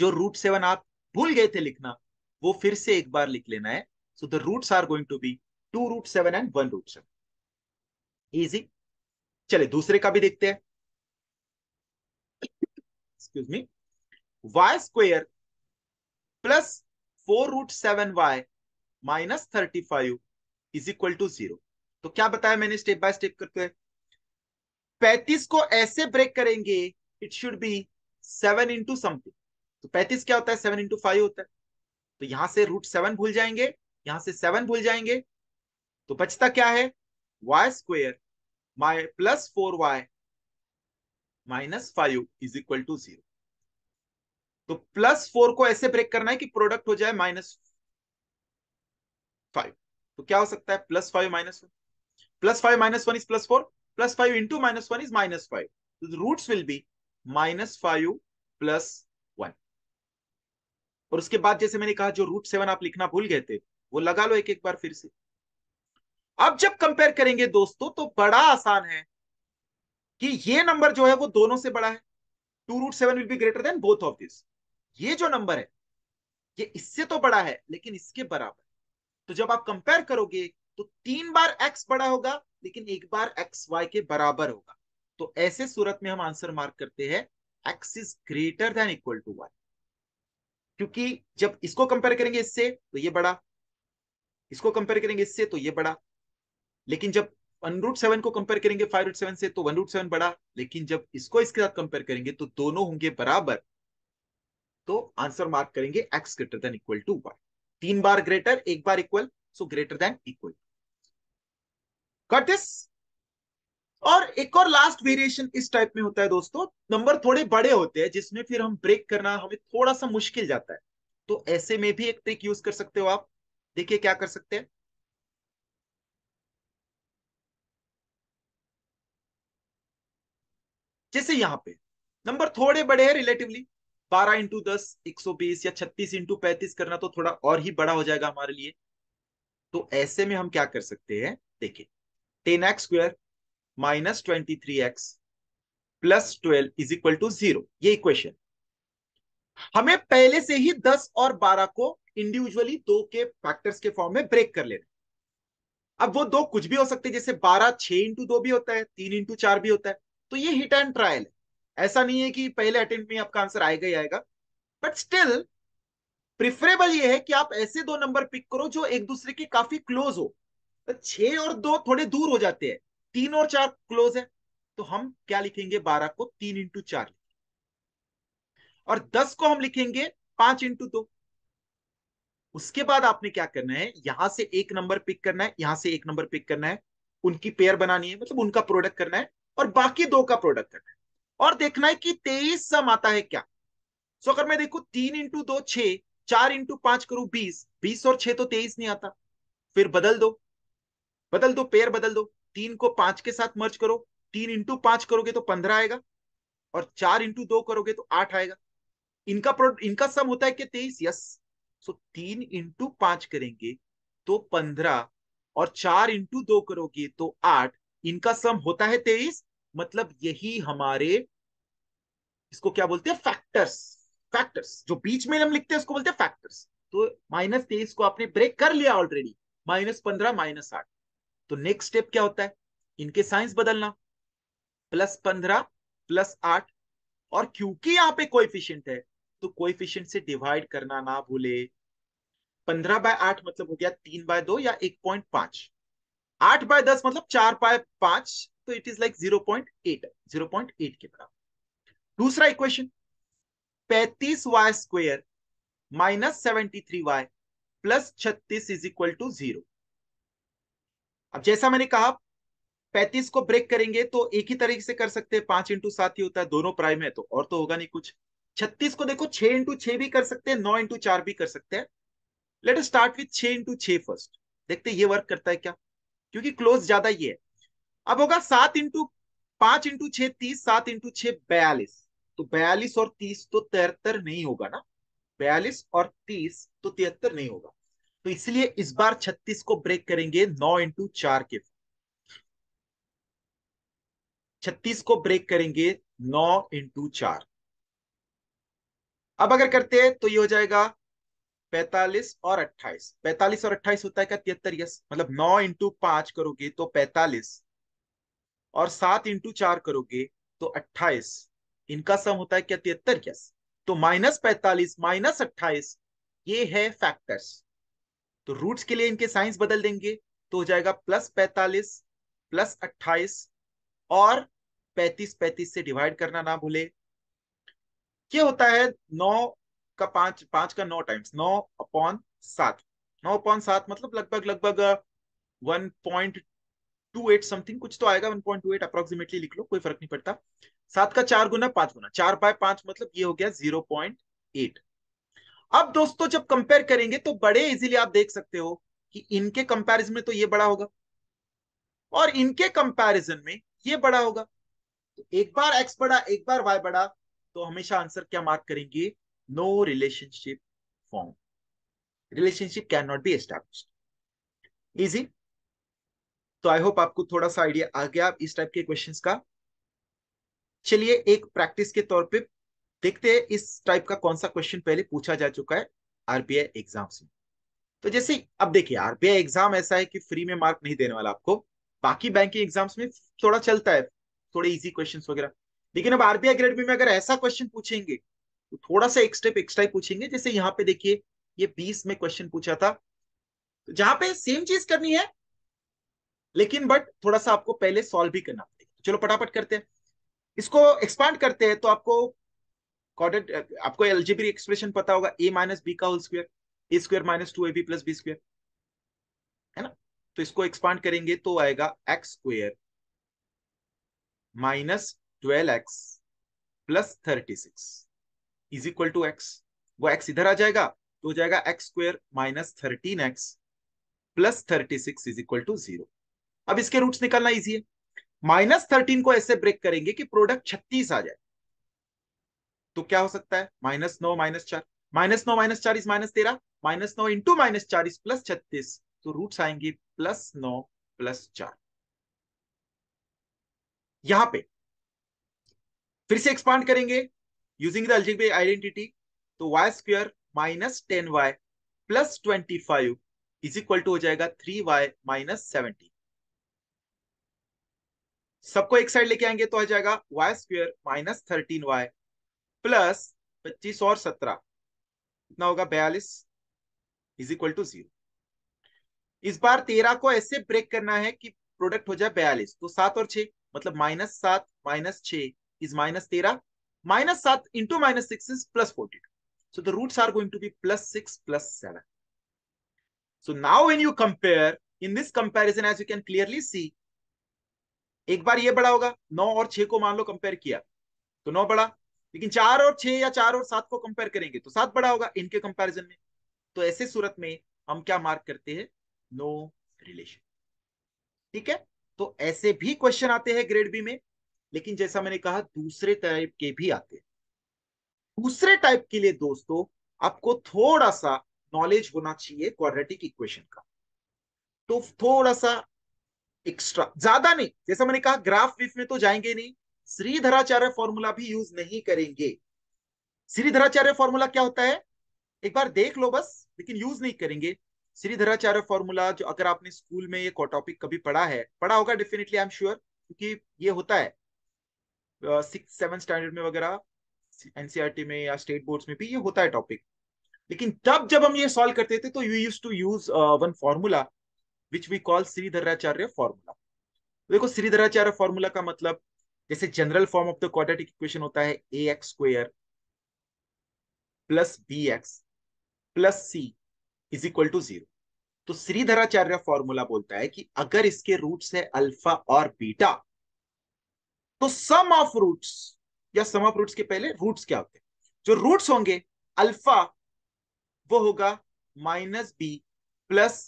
जो रूट सेवन आप भूल गए थे लिखना वो फिर से एक बार लिख लेना है so the roots are going to be two root seven and one root seven easy चले दूसरे का भी देखते हैं excuse me y square plus four root seven y minus thirty five is equal to zero तो क्या बताया मैंने स्टेप बाय स्टेप करते हैं पैतीस को ऐसे ब्रेक करेंगे it should be seven into something तो पैतीस क्या होता है सेवन इंटू फाइव होता है तो यहां से रूट सेवन भूल जाएंगे यहां से सेवन भूल जाएंगे तो बचता क्या है वाई स्क्वेयर माई plus four y minus five is equal to zero तो प्लस फोर को ऐसे ब्रेक करना है कि प्रोडक्ट हो जाए माइनस फाइव तो क्या हो सकता है plus five minus one plus five minus one is plus four plus five into minus one is minus five root will be minus five plus one और उसके बाद जैसे मैंने कहा जो रूट सेवन आप लिखना भूल गए थे वो लगा लो एक एक बार फिर से अब जब कंपेयर करेंगे दोस्तों तो बड़ा आसान है कि ये नंबर जो है वो दोनों से बड़ा है two root seven will be greater than both of this ये जो नंबर है ये इससे तो बड़ा है लेकिन इसके बराबर तो जब आप कंपेयर करोगे तो तीन बार एक्स बड़ा होगा लेकिन एक बार एक्स वाई के बराबर होगा तो ऐसे सूरत में हम आंसर मार्क करते हैं x is greater than equal to y क्योंकि जब इसको कंपेयर करेंगे इससे तो ये बड़ा इसको कंपेयर करेंगे इससे तो ये बड़ा लेकिन जब वन रूट सेवन को कंपेयर करेंगे फाइव रूट सेवन से तो वन रूट सेवन बड़ा लेकिन जब इसको इसके साथ कंपेयर करेंगे तो दोनों होंगे बराबर तो आंसर मार्क करेंगे x greater than equal to y तीन बार ग्रेटर एक बार equal so greater than equal cut this और एक और लास्ट वेरिएशन इस टाइप में होता है दोस्तों नंबर थोड़े बड़े होते हैं जिसमें फिर हम ब्रेक करना हमें थोड़ा सा मुश्किल जाता है तो ऐसे में भी एक ट्रिक यूज कर सकते हो आप देखिए क्या कर सकते हैं जैसे यहां पे नंबर थोड़े बड़े हैं रिलेटिवली बारह इंटू दस एक सौ बीस या छत्तीस इंटू पैंतीस करना तो थोड़ा और ही बड़ा हो जाएगा हमारे लिए तो ऐसे में हम क्या कर सकते हैं देखिए ten x square minus twenty three x plus twelve is equal to zero ये इक्वेशन हमें पहले से ही दस और बारह को इंडिविजुअली दो के फैक्टर्स के फॉर्म में ब्रेक कर लेना अब वो दो कुछ भी हो सकते हैं जैसे बारह छह इंटू दो भी होता है तीन इंटू चार भी होता है तो ये हिट एंड ट्रायल है ऐसा नहीं है कि पहले अटेम्प्ट में आपका आंसर आएगा ही आएगा बट स्टिल प्रिफरेबल ये है कि आप ऐसे दो नंबर पिक करो जो एक दूसरे के काफी क्लोज हो तो छह और दो थोड़े दूर हो जाते हैं तीन और चार क्लोज है तो हम क्या लिखेंगे बारह को तीन इंटू चार और दस को हम लिखेंगे पांच इंटू दो उसके बाद आपने क्या करना है यहां से एक नंबर पिक करना है यहां से एक नंबर पिक करना है उनकी पेयर बनानी है मतलब उनका प्रोडक्ट करना है और बाकी दो का प्रोडक्ट करना है और देखना है कि तेईस सम आता है क्या सो अगर मैं देखू तीन इंटू दो छ चार इंटू पांच करूं बीस बीस और छह तो तेईस नहीं आता फिर बदल दो बदल दो पेयर बदल दो तीन को पांच के साथ मर्ज करो तीन इंटू पांच करोगे तो पंद्रह आएगा और चार इंटू दो करोगे तो आठ आएगा इनका प्रोडक्ट इनका सम होता है कि तेईस यस सो तीन इंटू पांच करेंगे तो पंद्रह और चार इंटू दो करोगे तो आठ इनका सम होता है तेईस मतलब यही हमारे इसको क्या बोलते हैं फैक्टर्स फैक्टर्स जो बीच में हम लिखते हैं उसको बोलते हैं फैक्टर्स तो माइनस तेईस को आपने ब्रेक कर लिया ऑलरेडी माइनस पंद्रह माइनस आठ तो नेक्स्ट स्टेप क्या होता है इनके साइंस बदलना प्लस पंद्रह प्लस आठ और क्योंकि यहां पे कोएफिशिएंट है तो कोएफिशिएंट से डिवाइड करना ना भूले पंद्रह बाय आठ मतलब हो गया तीन बाय दो या एक पॉइंट पांच आठ बाय दस मतलब चार बाय पांच तो it is like zero point eight zero point eight के बराबर दूसरा इक्वेशन पैंतीस y square minus seventy three y प्लस छत्तीस इज इक्वल टू जीरो अब जैसा मैंने कहा पैंतीस को ब्रेक करेंगे तो एक ही तरीके से कर सकते हैं पांच इंटू सात ही होता है दोनों प्राइम है तो और तो होगा नहीं कुछ छत्तीस को देखो छह इंटू छह भी कर सकते हैं नौ इंटू चार भी कर सकते हैं लेट स्टार्ट विथ छह इंटू छह फर्स्ट देखते ये वर्क करता है क्या क्योंकि क्लोज ज्यादा ये है अब होगा सात इंटू पांच इंटू छ तीस सात इंटू छ बयालीस तो बयालीस और तीस तो तिहत्तर नहीं होगा ना बयालीस और तीस तो तिहत्तर नहीं होगा तो इसलिए इस बार छत्तीस को ब्रेक करेंगे नौ इंटू चार के छत्तीस को ब्रेक करेंगे नौ इंटू चार अब अगर करते हैं तो ये हो जाएगा पैतालीस और अट्ठाईस पैतालीस और अट्ठाईस होता है क्या तिहत्तर यस मतलब नौ इंटू पांच करोगे तो पैतालीस और सात इंटू चार करोगे तो अट्ठाईस इनका सम होता है क्या तिहत्तर क्या तो माइनस पैतालीस माइनस अट्ठाईस ये है फैक्टर्स तो रूट्स के लिए इनके साइंस बदल देंगे तो हो जाएगा प्लस पैतालीस प्लस अट्ठाईस और पैतीस पैतीस से डिवाइड करना ना भूले क्या होता है नौ का पांच पांच का नौ टाइम्स नौ अपॉन सात नौ अपॉन सात मतलब लगभग लगभग वन uh, पॉइंट 1.28 समथिंग कुछ तो आएगा 1.28 पॉइंट अप्रोक्सीमेटली लिख लो कोई फर्क नहीं पड़ता सात का चार गुना पांच गुना चार बाय पांच मतलब ये हो गया जीरो पॉइंट एट अब दोस्तों जब कंपेयर करेंगे तो बड़े इजीली आप देख सकते हो कि इनके कंपैरिजन में तो ये बड़ा होगा और इनके कंपैरिजन में ये बड़ा होगा तो एक बार एक्स बड़ा एक बार वाई बड़ा तो हमेशा आंसर क्या मार्क करेंगे no relationship form relationship can not be established easy तो आई होप आपको थोड़ा सा आइडिया आ गया इस टाइप के क्वेश्चन का चलिए एक प्रैक्टिस के तौर पर देखते हैं इस टाइप का कौन सा क्वेश्चन पहले पूछा जा चुका है आरबीआई एग्जाम से तो जैसे अब देखिए आरबीआई एग्जाम ऐसा है कि फ्री में मार्क नहीं देने वाला आपको बाकी बैंकिंग एग्जाम्स में थोड़ा चलता है थोड़े इजी क्वेश्चन वगैरह लेकिन अब आरबीआई ग्रेड बी में अगर ऐसा क्वेश्चन पूछेंगे तो थोड़ा सा एक स्टेप एक्स्ट्रा ही पूछेंगे जैसे यहाँ पे देखिए ये बीस में क्वेश्चन पूछा था जहां पे सेम चीज करनी है लेकिन बट थोड़ा सा आपको पहले सॉल्व भी करना पड़ेगा चलो फटाफट करते हैं इसको एक्सपांड करते हैं तो आपको क्वाड्रेट आपको एलजीबी एक्सप्रेशन पता होगा ए माइनस बी का whole square a square minus two a b plus b square है ना तो इसको एक्सपांड करेंगे तो आएगा x square minus twelve x plus thirty six is equal to x वो एक्स इधर आ जाएगा तो हो जाएगा x square minus thirteen x plus thirty six is equal to zero अब इसके रूट्स निकालना इजी है माइनस थर्टीन को ऐसे ब्रेक करेंगे कि प्रोडक्ट छत्तीस आ जाए तो क्या हो सकता है माइनस नौ माइनस चार माइनस नौ माइनस चार इज माइनस तेरह माइनस नौ इंटू माइनस चार इज प्लस छत्तीस तो रूट्स आएंगे प्लस नौ प्लस चार यहां पे फिर से एक्सपांड करेंगे यूजिंग द अल्जेब्रिक आइडेंटिटी तो y square minus ten y plus twenty five is equal to हो जाएगा थ्री वाई माइनस सेवेंटी सबको एक साइड लेके आएंगे तो आ जाएगा y square minus thirteen y plus पच्चीस और सत्रह कितना होगा बयालीस इज इक्वल टू जीरो इस बार तेरह को ऐसे ब्रेक करना है कि प्रोडक्ट हो जाए बयालीस तो सात और छ मतलब माइनस सात माइनस छ इज माइनस तेरह माइनस सात into minus six is plus forty two so the roots are going to be plus 6 plus 7 so now when you compare in this comparison as you can clearly see एक बार ये बड़ा होगा नौ और छह को मान लो कंपेयर किया तो नौ बड़ा लेकिन चार और छह या चार और सात को कंपेयर करेंगे तो सात बड़ा होगा इनके कंपेरिजन में तो ऐसे सूरत में हम क्या मार्क करते हैं नो रिलेशन ठीक है तो ऐसे भी क्वेश्चन आते हैं ग्रेड बी में लेकिन जैसा मैंने कहा दूसरे टाइप के भी आते हैं दूसरे टाइप के लिए दोस्तों आपको थोड़ा सा नॉलेज होना चाहिए क्वाड्रेटिक इक्वेशन का तो थोड़ा सा एक्स्ट्रा ज्यादा नहीं जैसा मैंने कहा ग्राफ विफ में तो जाएंगे नहीं श्रीधराचार्य फॉर्मूला भी यूज नहीं करेंगे श्रीधराचार्य फॉर्मूला क्या होता है एक बार देख लो बस लेकिन यूज नहीं करेंगे श्रीधराचार्य फॉर्मूला जो अगर आपने स्कूल में ये टॉपिक कभी पढ़ा है पढ़ा होगा डेफिनेटली आई एम श्योर क्योंकि ये होता है सिक्स सेवन स्टैंडर्ड में वगैरह एनसीआरटी e में या स्टेट बोर्ड्स में भी ये होता है टॉपिक लेकिन तब जब हम ये सॉल्व करते थे तो you use to use one formula which we call Sridharacharya formula देखो श्रीधराचार्य फॉर्मूला का मतलब जैसे general form of the quadratic equation होता है a x square plus b x plus c is equal to zero तो श्रीधराचार्य फॉर्मूला बोलता है कि अगर इसके रूट्स है अल्फा और बीटा तो सम ऑफ रूट्स या सम ऑफ रूट्स के पहले रूट्स क्या होते हैं जो रूट्स होंगे अल्फा वो होगा minus b plus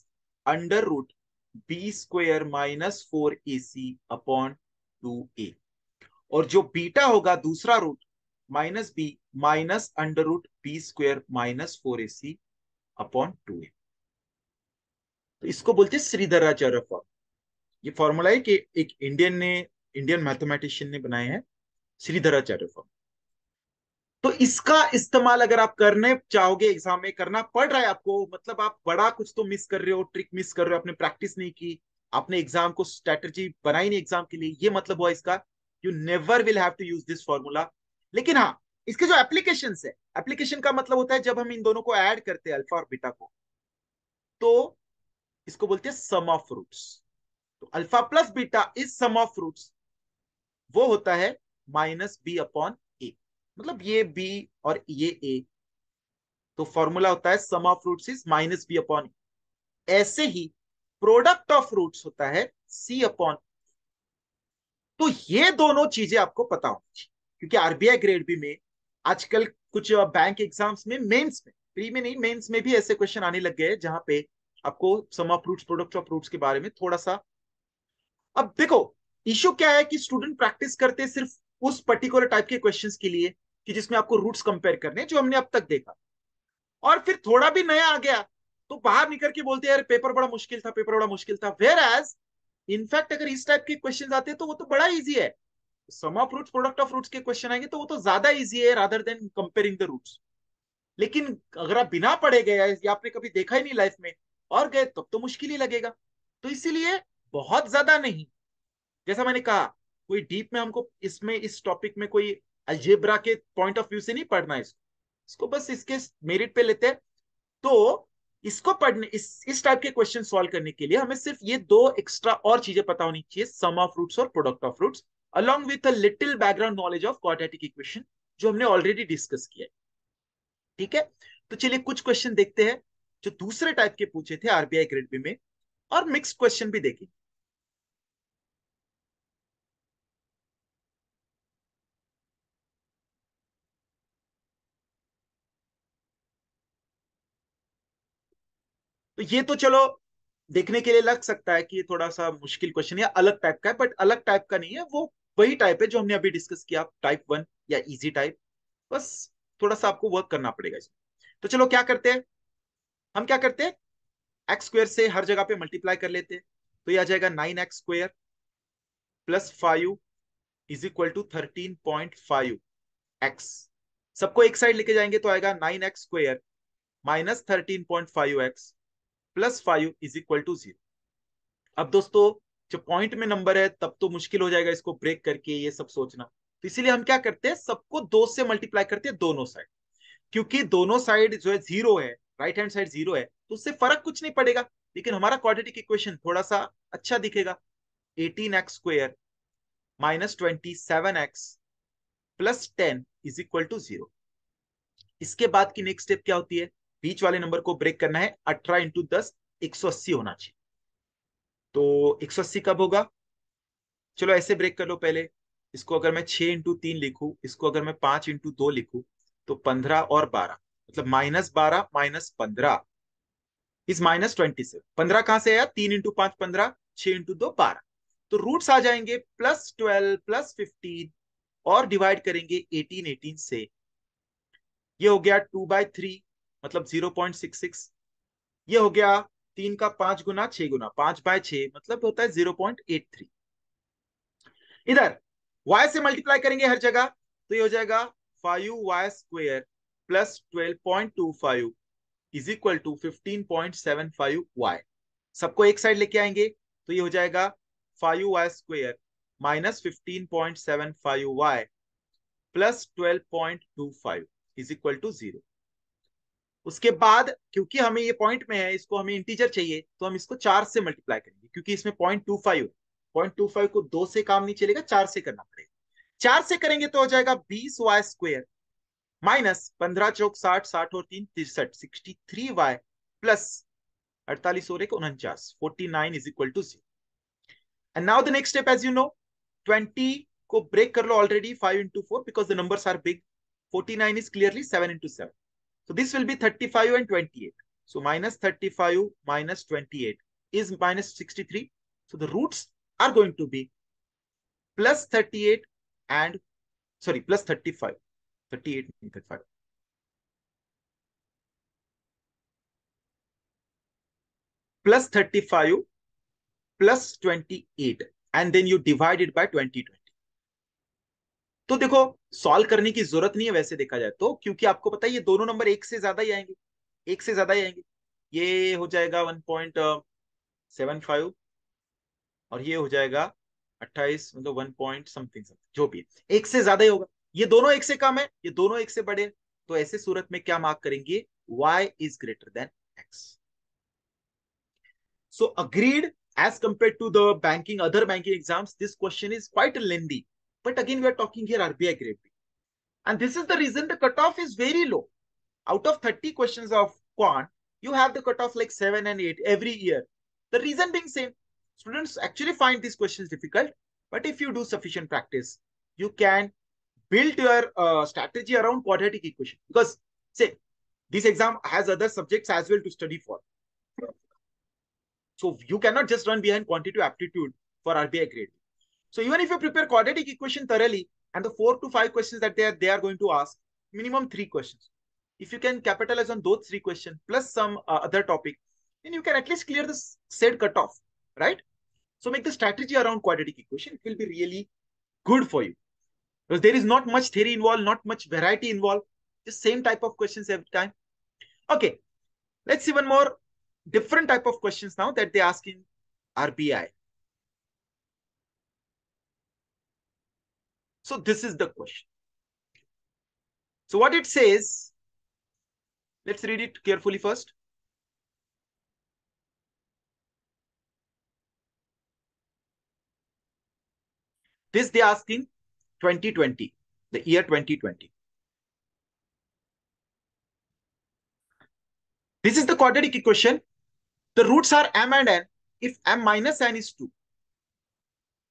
under root b square minus four a c upon two a और जो बीटा होगा दूसरा root minus b minus under root b square minus four a c upon two a तो इसको बोलते हैं श्रीधराचार्य फॉर्म ये formula है कि एक इंडियन ने इंडियन मैथमेटिशियन ने बनाया है श्रीधराचार्य फॉर्म तो इसका इस्तेमाल अगर आप करने चाहोगे एग्जाम में करना पड़ रहा है आपको मतलब आप बड़ा कुछ तो मिस कर रहे हो ट्रिक मिस कर रहे हो आपने प्रैक्टिस नहीं की आपने एग्जाम को स्ट्रेटेजी बनाई नहीं एग्जाम के लिए ये मतलब हुआ इसका you never will have to use this formula लेकिन हाँ इसके जो एप्लीकेशन है एप्लीकेशन का मतलब होता है जब हम इन दोनों को एड करते हैं अल्फा और बीटा को तो इसको बोलते हैं सम ऑफ रूट्स तो alpha plus beta is sum of roots वो होता है माइनस बी अपॉन मतलब ये बी और ये ए तो फॉर्मूला होता है sum of roots is minus b upon ऐसे ही प्रोडक्ट ऑफ रूट्स होता है सी अपॉन तो ये दोनों चीजें आपको पता होनी चाहिए क्योंकि आरबीआई ग्रेड बी में आजकल कुछ बैंक एग्जाम्स में मेंस में प्री में नहीं मेंस में भी ऐसे क्वेश्चन आने लग गए जहां पे आपको sum of roots product of roots के बारे में थोड़ा सा अब देखो इश्यू क्या है कि स्टूडेंट प्रैक्टिस करते सिर्फ उस पर्टिकुलर टाइप के क्वेश्चंस के लिए कि जिसमें आपको रूट्स कंपेयर करने जो हमने अब तक देखा और फिर थोड़ा भी नया आ गया तो बाहर निकल के बोलते यार पेपर बड़ा मुश्किल था पेपर बड़ा मुश्किल था वेर एज इनफैक्ट अगर इस टाइप के क्वेश्चन आते हैं तो वो तो बड़ा ईजी है sum of root product of roots के क्वेश्चन आएंगे तो वो तो ज्यादा ईजी है rather than comparing the roots लेकिन अगर आप बिना पढ़े गए या आपने कभी देखा ही नहीं लाइफ में और गए तब तो मुश्किल ही लगेगा तो इसीलिए बहुत ज्यादा नहीं जैसा मैंने कहा कोई डीप में हमको इसमें इस टॉपिक में कोई अल्जेब्रा के पॉइंट ऑफ व्यू से नहीं पढ़ना इसको इसको बस इसके मेरिट पे लेते हैं तो इसको पढ़ने इस इस टाइप के क्वेश्चन सॉल्व करने के लिए हमें सिर्फ ये दो एक्स्ट्रा और चीजें पता होनी चाहिए सम ऑफ रूट्स और product of roots along with a little background knowledge of quadratic equation जो हमने ऑलरेडी डिस्कस किया है ठीक है तो चलिए कुछ क्वेश्चन देखते हैं जो दूसरे टाइप के पूछे थे आरबीआई ग्रेड बी में और मिक्स क्वेश्चन भी देखेंगे तो ये तो चलो देखने के लिए लग सकता है कि ये थोड़ा सा मुश्किल क्वेश्चन है अलग टाइप का है बट अलग टाइप का नहीं है वो वही टाइप है जो हमने अभी डिस्कस किया टाइप वन या इजी टाइप बस थोड़ा सा आपको वर्क करना पड़ेगा इसमें तो चलो क्या करते हैं हम क्या करते हैं एक्स स्क्वेयर से हर जगह पे मल्टीप्लाई कर लेते हैं तो ये आ जाएगा nine x square plus five is equal to thirteen point five x सबको एक साइड लेके जाएंगे तो आएगा nine x square minus thirteen point five x plus five is equal to zero अब दोस्तों जब पॉइंट में नंबर है तब तो मुश्किल हो जाएगा इसको ब्रेक करके ये सब सोचना तो इसीलिए हम क्या करते हैं सबको दो से मल्टीप्लाई करते हैं दोनों साइड क्योंकि दोनों साइड जो है जीरो है राइट हैंड साइड जीरो है तो उससे फर्क कुछ नहीं पड़ेगा लेकिन हमारा क्वाड्रेटिक इक्वेशन थोड़ा सा अच्छा दिखेगा eighteen x square minus twenty seven x plus ten is equal to zero इसके बाद की नेक्स्ट स्टेप क्या होती है बीच वाले नंबर को ब्रेक करना है अठारह इंटू दस एक सौ अस्सी होना चाहिए तो एक सौ अस्सी कब होगा चलो ऐसे ब्रेक कर लो पहले इसको अगर मैं छह इंटू तीन लिखू इसको अगर मैं पांच इंटू दो लिखू तो पंद्रह और बारह मतलब माइनस बारह माइनस पंद्रह इज माइनस ट्वेंटी सेवन पंद्रह कहां से आया तीन इंटू पांच पंद्रह छह इंटू दो बारह तो रूट्स आ जाएंगे प्लस ट्वेल्व प्लस फिफ्टीन और डिवाइड करेंगे एटीन एटीन से ये हो गया टू बाय थ्री मतलब जीरो पॉइंट सिक्स सिक्स ये हो गया तीन का पांच गुना छह गुना पांच बाय छ मतलब होता है जीरो पॉइंट एट थ्री इधर वाई से मल्टीप्लाई करेंगे हर जगह तो ये हो जाएगा five y square plus twelve point two five is equal to fifteen point seven five y सबको एक साइड लेके आएंगे तो ये हो जाएगा five y square minus fifteen point seven five y plus twelve point two five is equal to zero उसके बाद क्योंकि हमें ये पॉइंट में है इसको हमें इंटीजर चाहिए तो हम इसको चार से मल्टीप्लाई करेंगे क्योंकि इसमें point two five point two five को दो से काम नहीं चलेगा चार से करना पड़ेगा चार से करेंगे तो हो जाएगा बीस वाई स्क्वेयर माइनस पंद्रह चौक साठ साठ और तीन तिरसठ सिक्सटी थ्री वाई प्लस अड़तालीस और एक उनचास forty nine is equal to zero and now the next step as you know twenty को ब्रेक कर लो already five into four because the numbers are big forty nine is clearly seven into seven So this will be 35 and 28. So minus 35 minus 28 is minus 63. So the roots are going to be plus 38 and sorry, plus 35. 38 and 35. Plus 35 plus 28 and then you divide it by 2020. So देखो solve करने की जरूरत नहीं है वैसे देखा जाए तो क्योंकि आपको पता है ये दोनों नंबर एक से ज्यादा ही आएंगे एक से ज्यादा ही आएंगे ये हो जाएगा वन पॉइंट सेवन फाइव और ये हो जाएगा अट्ठाईस मतलब वन पॉइंट समथिंग समथिंग जो भी एक से ज्यादा ही होगा ये दोनों एक से कम है ये दोनों एक से बड़े तो ऐसे सूरत में क्या मार्क करेंगे y is greater than x so agreed as compared to the banking other banking exams this question is quite lengthy But again, we are talking here RBI grade B. And this is the reason the cutoff is very low. Out of 30 questions of quant, you have the cutoff like 7 and 8 every year. The reason being same. Students actually find these questions difficult. But if you do sufficient practice, you can build your uh, strategy around quadratic equation. Because say, this exam has other subjects as well to study for. So you cannot just run behind quantitative aptitude for RBI grade. So even if you prepare quadratic equation thoroughly and the four to five questions that they are, they are going to ask, minimum three questions. If you can capitalize on those three questions plus some uh, other topic, then you can at least clear this said cutoff, right? So make the strategy around quadratic equation. It will be really good for you because there is not much theory involved, not much variety involved. The same type of questions every time. Okay, let's see one more different type of questions now that they ask in RBI. So this is the question. So what it says, let's read it carefully first. This they ask in 2020, the year 2020. This is the quadratic equation. The roots are m and n. If m minus n is 2,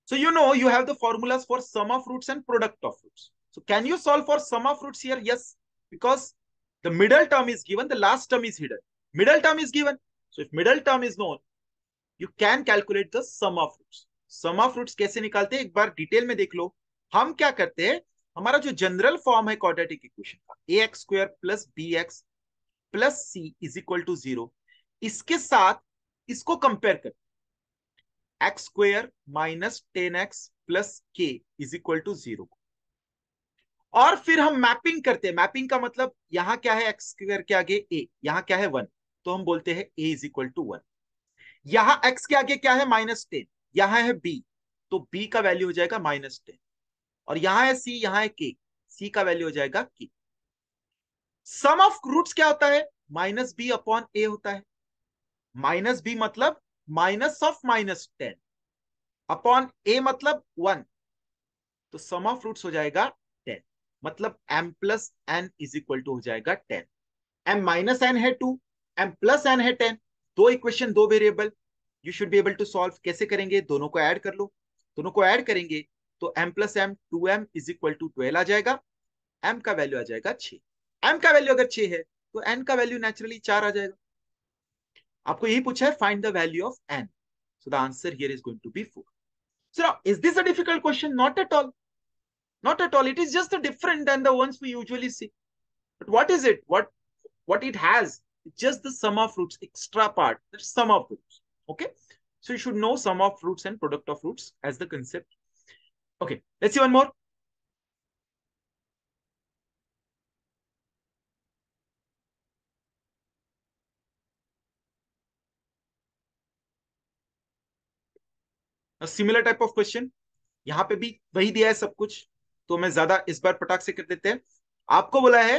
So you know you have the formulas for sum of roots and product of roots. So can you solve for sum of roots here? Yes, because the middle term is given, the last term is hidden. Middle term is given. So if middle term is known, you can calculate the sum of roots. Sum of roots कैसे निकालते हैं एक बार detail में देख लो हम क्या करते हैं हमारा जो जनरल फॉर्म है क्वाड्रेटिक इक्वेशन का a x square plus b x plus c is equal to zero इसके साथ इसको कंपेयर करते x square minus ten x plus k is equal to zero और फिर हम मैपिंग करते हैं मैपिंग का मतलब यहां क्या है एक्स स्क्वेयर के आगे ए यहां क्या है वन तो हम बोलते हैं a is equal to one यहां एक्स के आगे क्या है माइनस टेन यहां है बी तो बी का वैल्यू हो जाएगा माइनस टेन और यहां है सी यहां है के सी का वैल्यू हो जाएगा के सम ऑफ रूट्स क्या होता है माइनस बी अपॉन ए होता है माइनस बी मतलब minus of minus ten upon a मतलब वन तो सम ऑफ रूट्स हो जाएगा टेन मतलब m plus n is equal to हो जाएगा टेन एम माइनस एन है टू एम प्लस एन है टेन दो इक्वेशन दो variable you should be able to solve कैसे करेंगे दोनों को ऐड कर लो दोनों को ऐड करेंगे तो m plus m two m is equal to twelve आ जाएगा एम का वैल्यू आ जाएगा छ एम का वैल्यू अगर छ है तो एन का वैल्यू नेचुरली चार आ जाएगा आपको यही पूछा है find the value of n so the answer here is going to So now, is this a difficult question? Not at all. Not at all. It is just different than the ones we usually see. But what is it? What what it has? just the sum of roots, extra part. The sum of roots. Okay. So you should know sum of roots and product of roots as the concept. Okay. Let's see one more. Similar type of question यहाँ पे भी वही दिया है सब कुछ तो मैं ज्यादा इस बार पटाख से कर देते हैं आपको बोला है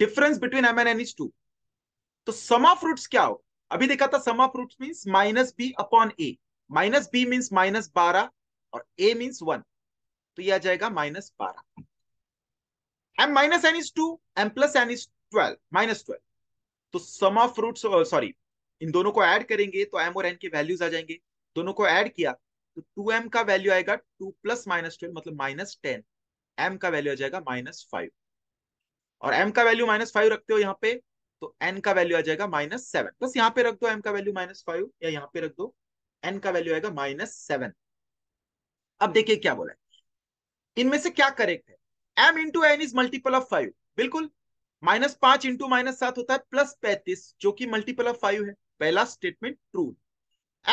difference between m n n is two तो सम ऑफ रूट्स क्या हो अभी देखा था sum of roots means minus b upon a minus b means minus बारह और ए मीन्स वन तो यह आ जाएगा माइनस बारह m minus n is two m plus n is twelve minus twelve तो सम ऑफ रूट्स सॉरी इन दोनों को ऐड करेंगे तो एम और एन के वैल्यूज आ जाएंगे दोनों को ऐड किया तो टू एम का वैल्यू आएगा टू प्लस माइनस ट्वेल्व मतलब माइनस टेन एम का वैल्यू आ जाएगा माइनस फाइव और एम का वैल्यू माइनस फाइव रखते हो यहाँ पे तो एन का वैल्यू आ जाएगा माइनस सेवन बस यहाँ पे रख दो एम का वैल्यू माइनस फाइव या यहाँ पे रख दो एन का वैल्यू आएगा माइनस सेवन अब देखिए क्या बोला है इनमें से क्या करेक्ट है m into n is multiple of five बिल्कुल माइनस पांच इंटू माइनस सात होता है प्लस पैंतीस जो कि मल्टीपल ऑफ फाइव है पहला statement true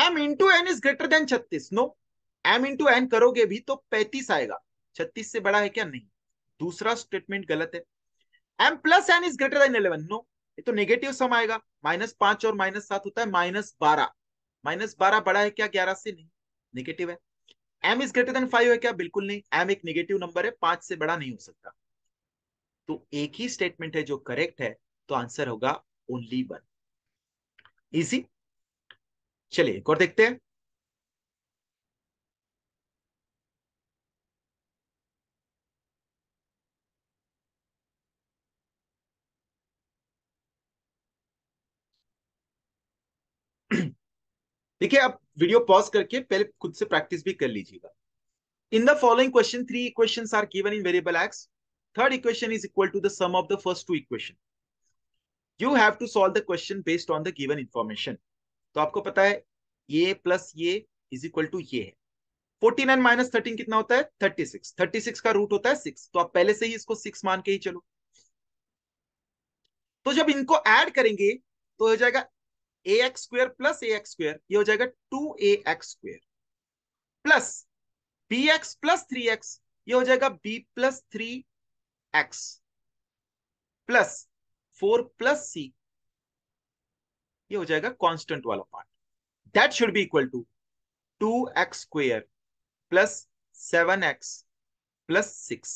m into n is greater than छत्तीस नो एम इंटू एन करोगे भी तो पैंतीस आएगा छत्तीस से बड़ा है क्या नहीं दूसरा स्टेटमेंट गलत है m plus n is greater than eleven no ये तो नेगेटिव सम आएगा माइनस पांच और माइनस सात होता है माइनस बारह माइनस बारह बड़ा है क्या ग्यारह से नहीं नेगेटिव है m is greater than five है क्या बिल्कुल नहीं एम एक नेगेटिव नंबर है पांच से बड़ा नहीं हो सकता तो एक ही स्टेटमेंट है जो करेक्ट है तो आंसर होगा ओनली वन इजी चलिए एक और देखते हैं देखिए आप वीडियो पॉज करके पहले खुद से प्रैक्टिस भी कर लीजिएगा in the following question three equation are given in variable x third equation is equal to the sum of the first two equation you have to solve the question based on the given information तो आपको पता है ये plus ये is equal to ये है forty nine minus thirteen कितना होता है थर्टी सिक्स थर्टी सिक्स का रूट होता है सिक्स तो आप पहले से ही इसको सिक्स मान के ही चलो तो जब इनको एड करेंगे तो हो जाएगा a x square plus a x square ये हो जाएगा two a x square plus b x plus three x ये हो जाएगा b plus three x plus four plus c ये हो जाएगा कॉन्स्टेंट वाला part that should be equal to two x square plus seven x plus six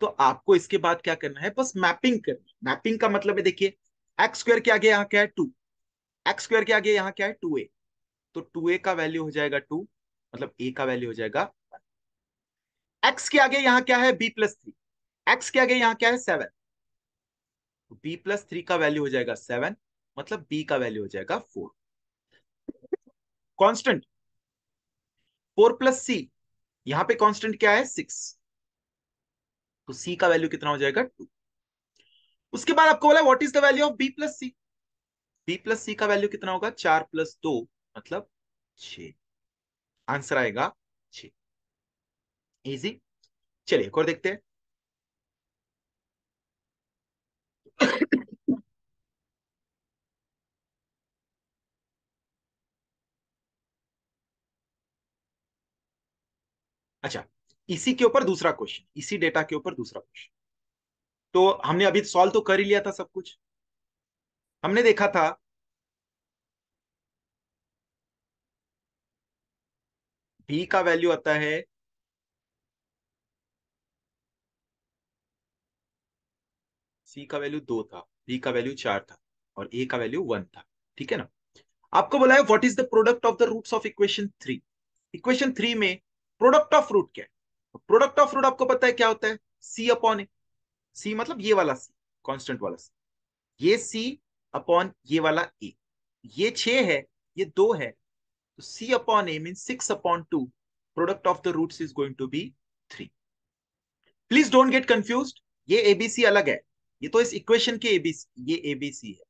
तो आपको इसके बाद क्या करना है बस मैपिंग करनी मैपिंग का मतलब है देखिए एक्स स्क्र के आगे यहाँ क्या है टू एक्स स्क्र के आगे यहाँ क्या है टू ए तो टू ए का वैल्यू हो जाएगा टू मतलब ए का वैल्यू हो जाएगा एक्स के आगे यहाँ क्या है बी प्लस थ्री एक्स के आगे यहाँ क्या है सेवन तो बी प्लस थ्री का वैल्यू हो जाएगा सेवन मतलब बी का वैल्यू हो जाएगा four constant four plus c यहां पे कांस्टेंट क्या है सिक्स तो सी का वैल्यू कितना हो जाएगा टू उसके बाद आपको बोला what is the value of b plus c b plus c का वैल्यू कितना होगा चार प्लस दो मतलब छ आंसर आएगा छ इजी चलिए एक और देखते हैं अच्छा इसी के ऊपर दूसरा क्वेश्चन इसी डेटा के ऊपर दूसरा क्वेश्चन तो हमने अभी सॉल्व तो कर ही लिया था सब कुछ हमने देखा था बी का वैल्यू आता है सी का वैल्यू दो था बी का वैल्यू चार था और ए का वैल्यू वन था ठीक है ना आपको बोला है what is the product of the roots of equation three equation three में प्रोडक्ट ऑफ रूट क्या है प्रोडक्ट ऑफ रूट आपको पता है क्या होता है सी अपॉन ए सी मतलब ये वाला सी कॉन्स्टेंट वाला सी ये सी अपॉन ये वाला ए ये छ है ये दो है तो c upon a mean six upon two product of the root is going to be three please don't get confuse ये एबीसी अलग है ये तो इस इक्वेशन के एबीसी ये एबीसी है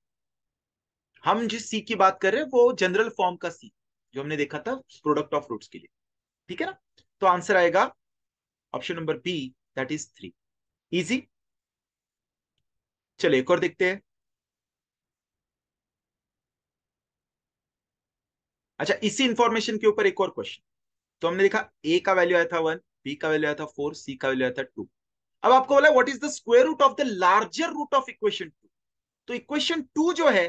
हम जिस सी की बात कर रहे हैं वो जनरल फॉर्म का सी जो हमने देखा था प्रोडक्ट ऑफ रूट्स के लिए ठीक है ना तो आंसर आएगा option number b that is three easy चलिए एक और देखते हैं अच्छा इसी इंफॉर्मेशन के ऊपर एक और क्वेश्चन तो हमने देखा ए का वैल्यू आया था वन बी का वैल्यू आया था फोर सी का वैल्यू आया था टू अब आपको बोला what is the square root of the larger root of equation two तो इक्वेशन टू जो है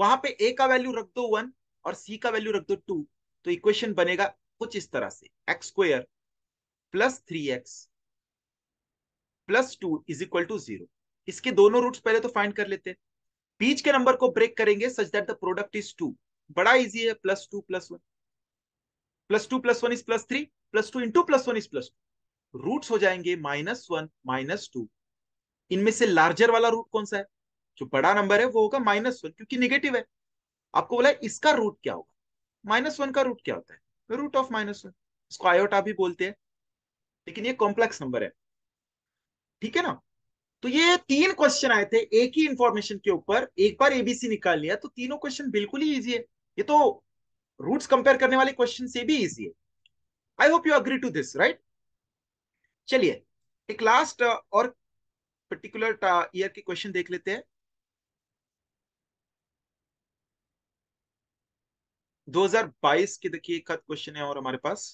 वहां पे ए का वैल्यू रख दो वन और सी का वैल्यू रख दो टू तो इक्वेशन बनेगा कुछ इस तरह से x square plus three x plus two is equal to zero इसके दोनों रूट्स पहले तो फाइंड कर लेते हैं बीच के नंबर को ब्रेक करेंगे such that the product is two बड़ा इजी है plus two plus one plus two plus one is plus three plus two into plus one is plus two roots हो जाएंगे माइनस वन माइनस टू इनमें से larger वाला root कौन सा है जो बड़ा नंबर है वो होगा माइनस वन क्योंकि निगेटिव है आपको बोला इसका रूट क्या होगा माइनस वन का रूट क्या होता है रूट ऑफ माइनस वन इसको आयोटा भी बोलते हैं लेकिन ये कॉम्प्लेक्स नंबर है ठीक है ना तो ये तीन क्वेश्चन आए थे एक ही इंफॉर्मेशन के ऊपर एक बार एबीसी निकाल लिया तो तीनों क्वेश्चन बिल्कुल ही इजी है ये तो रूट्स कंपेयर करने वाले क्वेश्चन से भी इजी है I hope you agree to this right चलिए एक लास्ट uh, और पर्टिकुलर ईयर uh, के क्वेश्चन देख लेते हैं 2022 की देखिए एक क्वेश्चन है और हमारे पास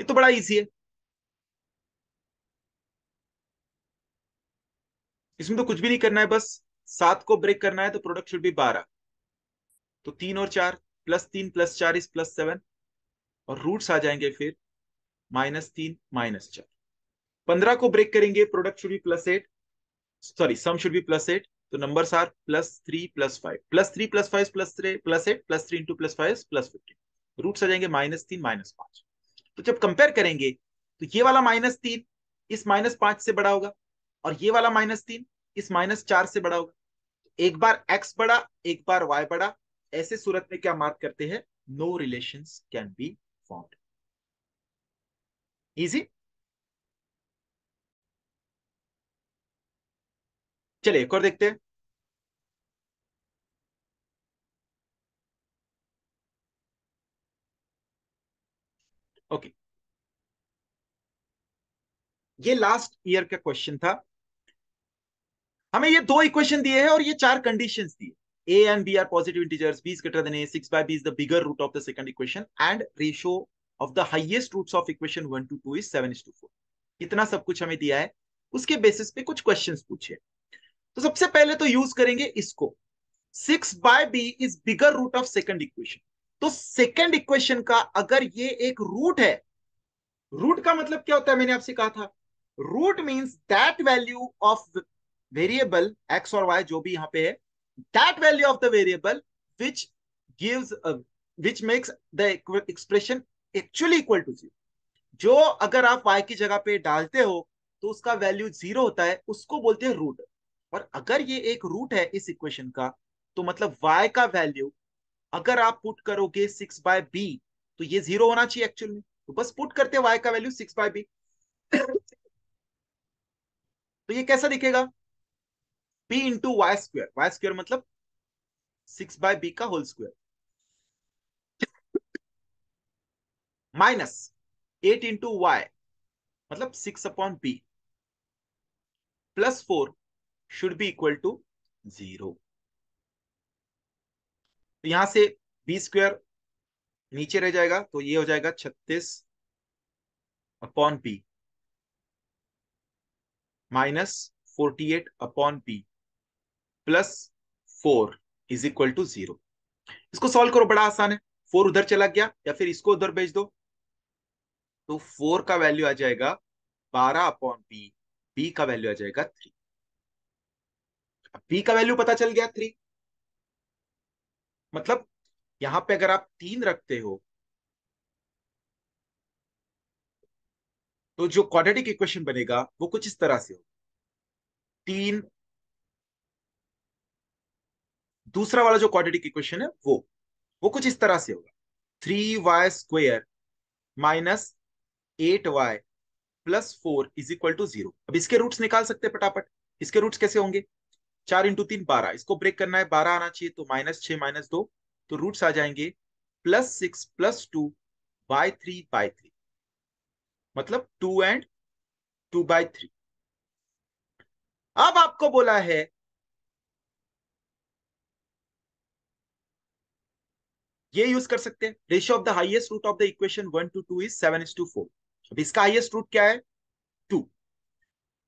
ये तो बड़ा इजी है इसमें तो कुछ भी नहीं करना है बस सात को ब्रेक करना है तो प्रोडक्ट शुड भी बारह तो तीन और चार प्लस तीन प्लस चार इस प्लस सेवन और रूट्स आ जाएंगे फिर माइनस तीन माइनस चार पंद्रह को ब्रेक करेंगे product should be plus eight sorry sum should be plus eight तो number are plus three plus five plus three plus five plus three plus eight plus three into plus five plus fifteen root आ जाएंगे minus तीन minus पांच तो जब compare करेंगे तो ये वाला माइनस तीन इस माइनस पांच से बड़ा होगा और ये वाला माइनस तीन इस माइनस चार से बड़ा होगा एक बार एक्स बड़ा एक बार वाई बड़ा ऐसे सूरत में क्या मार्क करते हैं no relation can be form easy चलिए एक और देखते हैं ओके okay. ये लास्ट ईयर का क्वेश्चन था हमें ये दो इक्वेशन दिए हैं और ये चार कंडीशंस दिए a and b are positive integers b is greater than a six by b is the bigger root of the second equation and ratio of the highest roots of equation one to two is seven is to four इतना सब कुछ हमें दिया है उसके basis पे कुछ question पूछे हैं तो सबसे पहले तो यूज करेंगे इसको six by b is bigger root of second equation तो सेकेंड इक्वेशन का अगर ये एक रूट है रूट का मतलब क्या होता है मैंने आपसे कहा था root means that value of variable x और वाई जो भी यहां पे है that value of the variable which gives which makes the expression actually equal to zero जो अगर आप वाई की जगह पे डालते हो तो उसका वैल्यू जीरो होता है उसको बोलते हैं रूट और अगर ये एक रूट है इस इक्वेशन का तो मतलब y का वैल्यू अगर आप पुट करोगे सिक्स बाय बी तो ये जीरो होना चाहिए एक्चुअल में तो बस पुट करते y का वैल्यू सिक्स बाय बी तो ये कैसा दिखेगा p into y square y square मतलब सिक्स बाय बी का whole square minus eight into y मतलब six upon b plus four should be equal to zero तो यहां से बी स्क्वेयर नीचे रह जाएगा तो ये हो जाएगा छत्तीस upon p minus forty eight upon p plus four is equal to zero इसको सॉल्व करो बड़ा आसान है फोर उधर चला गया या फिर इसको उधर भेज दो तो फोर का वैल्यू आ जाएगा बारह अपॉन पी पी का वैल्यू आ जाएगा थ्री पी का वैल्यू पता चल गया थ्री मतलब यहां पे अगर आप तीन रखते हो तो जो क्वाड्रेटिक इक्वेशन बनेगा वो कुछ इस तरह से हो तीन दूसरा वाला जो क्वाड्रेटिक इक्वेशन है वो वो कुछ इस तरह से होगा three y square minus eight y plus four is equal to zero अब इसके रूट्स निकाल सकते हैं पटापट इसके रूट्स कैसे होंगे चार इंटू तीन बारह इसको ब्रेक करना है बारह आना चाहिए तो माइनस छह माइनस दो तो रूट्स आ जाएंगे plus six plus two by three by three मतलब two and two by three अब आपको बोला है ये यूज कर सकते हैं ratio of the highest root of the equation one to two is seven is to four अब इसका हाईएस्ट रूट क्या है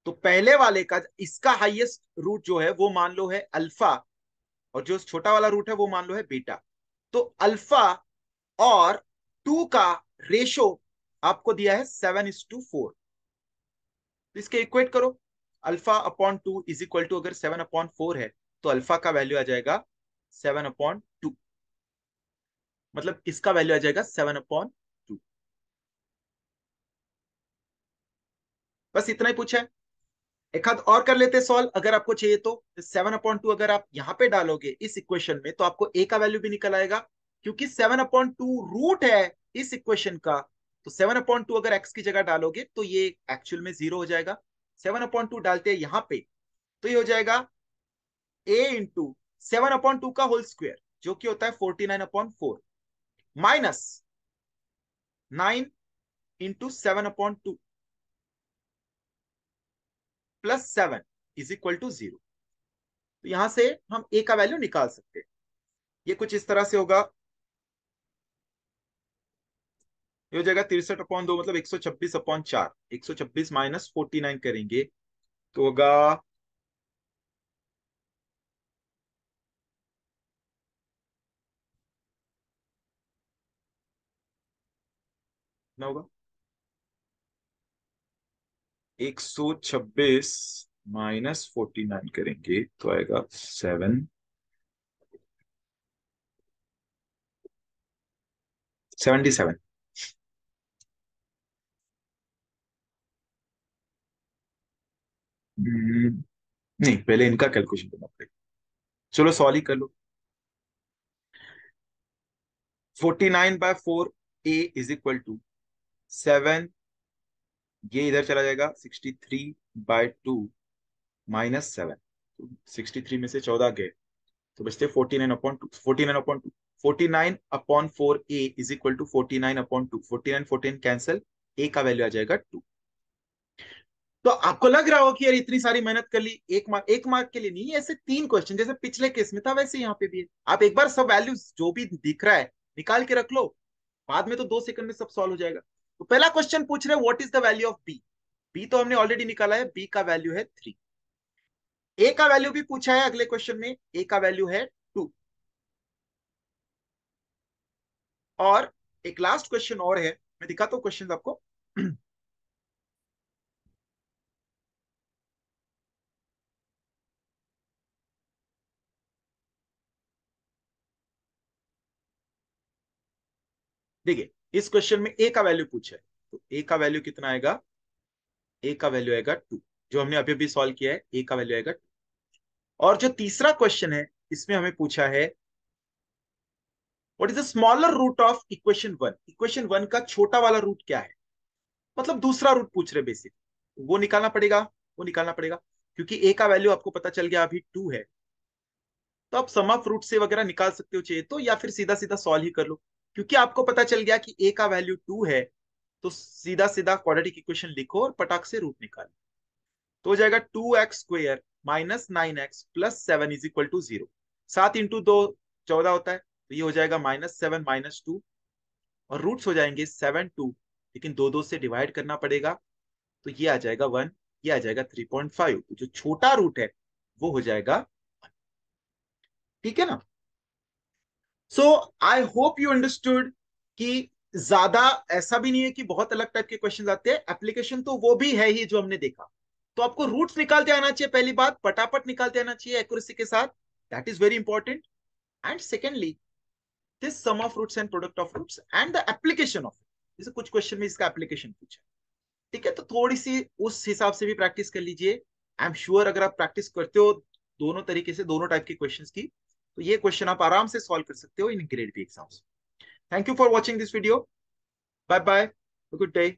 तो पहले वाले का इसका हाईएस्ट रूट जो है वो मान लो है अल्फा और जो छोटा वाला रूट है वो मान लो है बीटा तो अल्फा और टू का रेशो आपको दिया है सेवन इज टू फोर इसके इक्वेट करो alpha upon two is equal to अगर सेवन अपॉन फोर है तो अल्फा का वैल्यू आ जाएगा सेवन अपॉन टू मतलब इसका वैल्यू आ जाएगा सेवन अपॉन टू बस इतना ही पूछा है एक हाथ और कर लेते सॉल्व अगर आपको चाहिए तो सेवन अपॉइंट टू अगर आप यहाँ पे डालोगे इस इक्वेशन में तो आपको ए का वैल्यू भी निकल आएगा क्योंकि सेवन अपॉइंट टू रूट है इस इक्वेशन का तो सेवन अपॉइंट टू अगर एक्स की जगह डालोगे तो ये एक्चुअल में जीरो हो जाएगा सेवन अपॉइंट टू डालते हैं यहाँ पे तो ये हो जाएगा a into seven upon two का होल स्क्वेयर जो कि होता है forty nine upon four minus nine into seven upon two plus seven is equal to zero तो यहां से हम ए का वैल्यू निकाल सकते हैं ये कुछ इस तरह से होगा ये हो जाएगा तिरसठ अपॉन दो मतलब एक सौ छब्बीस अपॉन चार एक सौ छब्बीस माइनस फोर्टी नाइन करेंगे तो होगा होगा एक सौ छब्बीस माइनस फोर्टी नाइन करेंगे तो आएगा सेवन सेवेंटी सेवन हम्म, नहीं पहले इनका कैलकुलेशन करना पड़ेगा चलो सॉल्व ही कर लो forty nine by four a is equal to seven ये इधर चला जाएगा sixty three by two minus seven तो सिक्सटी थ्री में से चौदह गए तो बचते forty upon a is equal to upon forty nine fourteen cancel a का वैल्यू आ जाएगा टू तो आपको लग रहा हो कि यार इतनी सारी मेहनत कर ली एक मार्क एक मार्क के लिए नहीं ऐसे तीन क्वेश्चन जैसे पिछले केस में था वैसे यहाँ पे भी है आप एक बार सब वैल्यूज जो भी दिख रहा है निकाल के रख लो बाद में तो दो सेकंड में सब सॉल्व हो जाएगा तो पहला क्वेश्चन पूछ रहे what is the value of b b तो हमने ऑलरेडी निकाला है बी का वैल्यू है थ्री ए का वैल्यू भी पूछा है अगले क्वेश्चन में ए का वैल्यू है टू और एक लास्ट क्वेश्चन और है मैं दिखाता हूं क्वेश्चन आपको <clears throat> देखिए इस क्वेश्चन में ए का वैल्यू पूछा है तो ए का वैल्यू कितना आएगा ए का वैल्यू आएगा टू जो हमने अभी अभी सॉल्व किया है ए का वैल्यू आएगा टू और जो तीसरा क्वेश्चन है इसमें हमें पूछा है what is the smaller root of equation one equation one का छोटा वाला रूट क्या है मतलब दूसरा रूट पूछ रहे बेसिक वो निकालना पड़ेगा वो निकालना पड़ेगा क्योंकि ए का वैल्यू आपको पता चल गया अभी टू है तो आप समा रूट से वगैरह निकाल सकते हो चाहिए तो या फिर सीधा सीधा सॉल्व ही कर लो क्योंकि आपको पता चल गया कि ए का वैल्यू टू है तो सीधा सीधा क्वाड्रेटिक इक्वेशन लिखो और पटाख से रूट निकालो तो हो जाएगा two x square minus nine x plus seven is equal to zero सात इंटू दो चौदह होता है तो ये हो जाएगा माइनस सेवन माइनस टू और रूट्स हो जाएंगे सेवन टू लेकिन दो दो से डिवाइड करना पड़ेगा तो ये आ जाएगा वन ये आ जाएगा थ्री पॉइंट फाइव जो छोटा रूट है वो हो जाएगा ठीक है ना so I hope you understood कि ज्यादा ऐसा भी नहीं है कि बहुत अलग टाइप के क्वेश्चन आते हैं एप्लीकेशन तो वो भी है ही जो हमने देखा तो आपको रूट्स निकालते आना चाहिए पहली बात पटापट निकालते आना चाहिए एक्यूरेसी के साथ that is very important and secondly this sum of roots and product of roots and the application of जैसे कुछ क्वेश्चन में इसका एप्लीकेशन पूछा ठीक है तो थोड़ी सी उस हिसाब से भी प्रैक्टिस कर लीजिए आई एम श्योर अगर आप प्रैक्टिस करते हो दोनों तरीके से दोनों टाइप के क्वेश्चन की तो ये क्वेश्चन आप आराम से सॉल्व कर सकते हो in grade B exams thank you for watching this video bye bye good day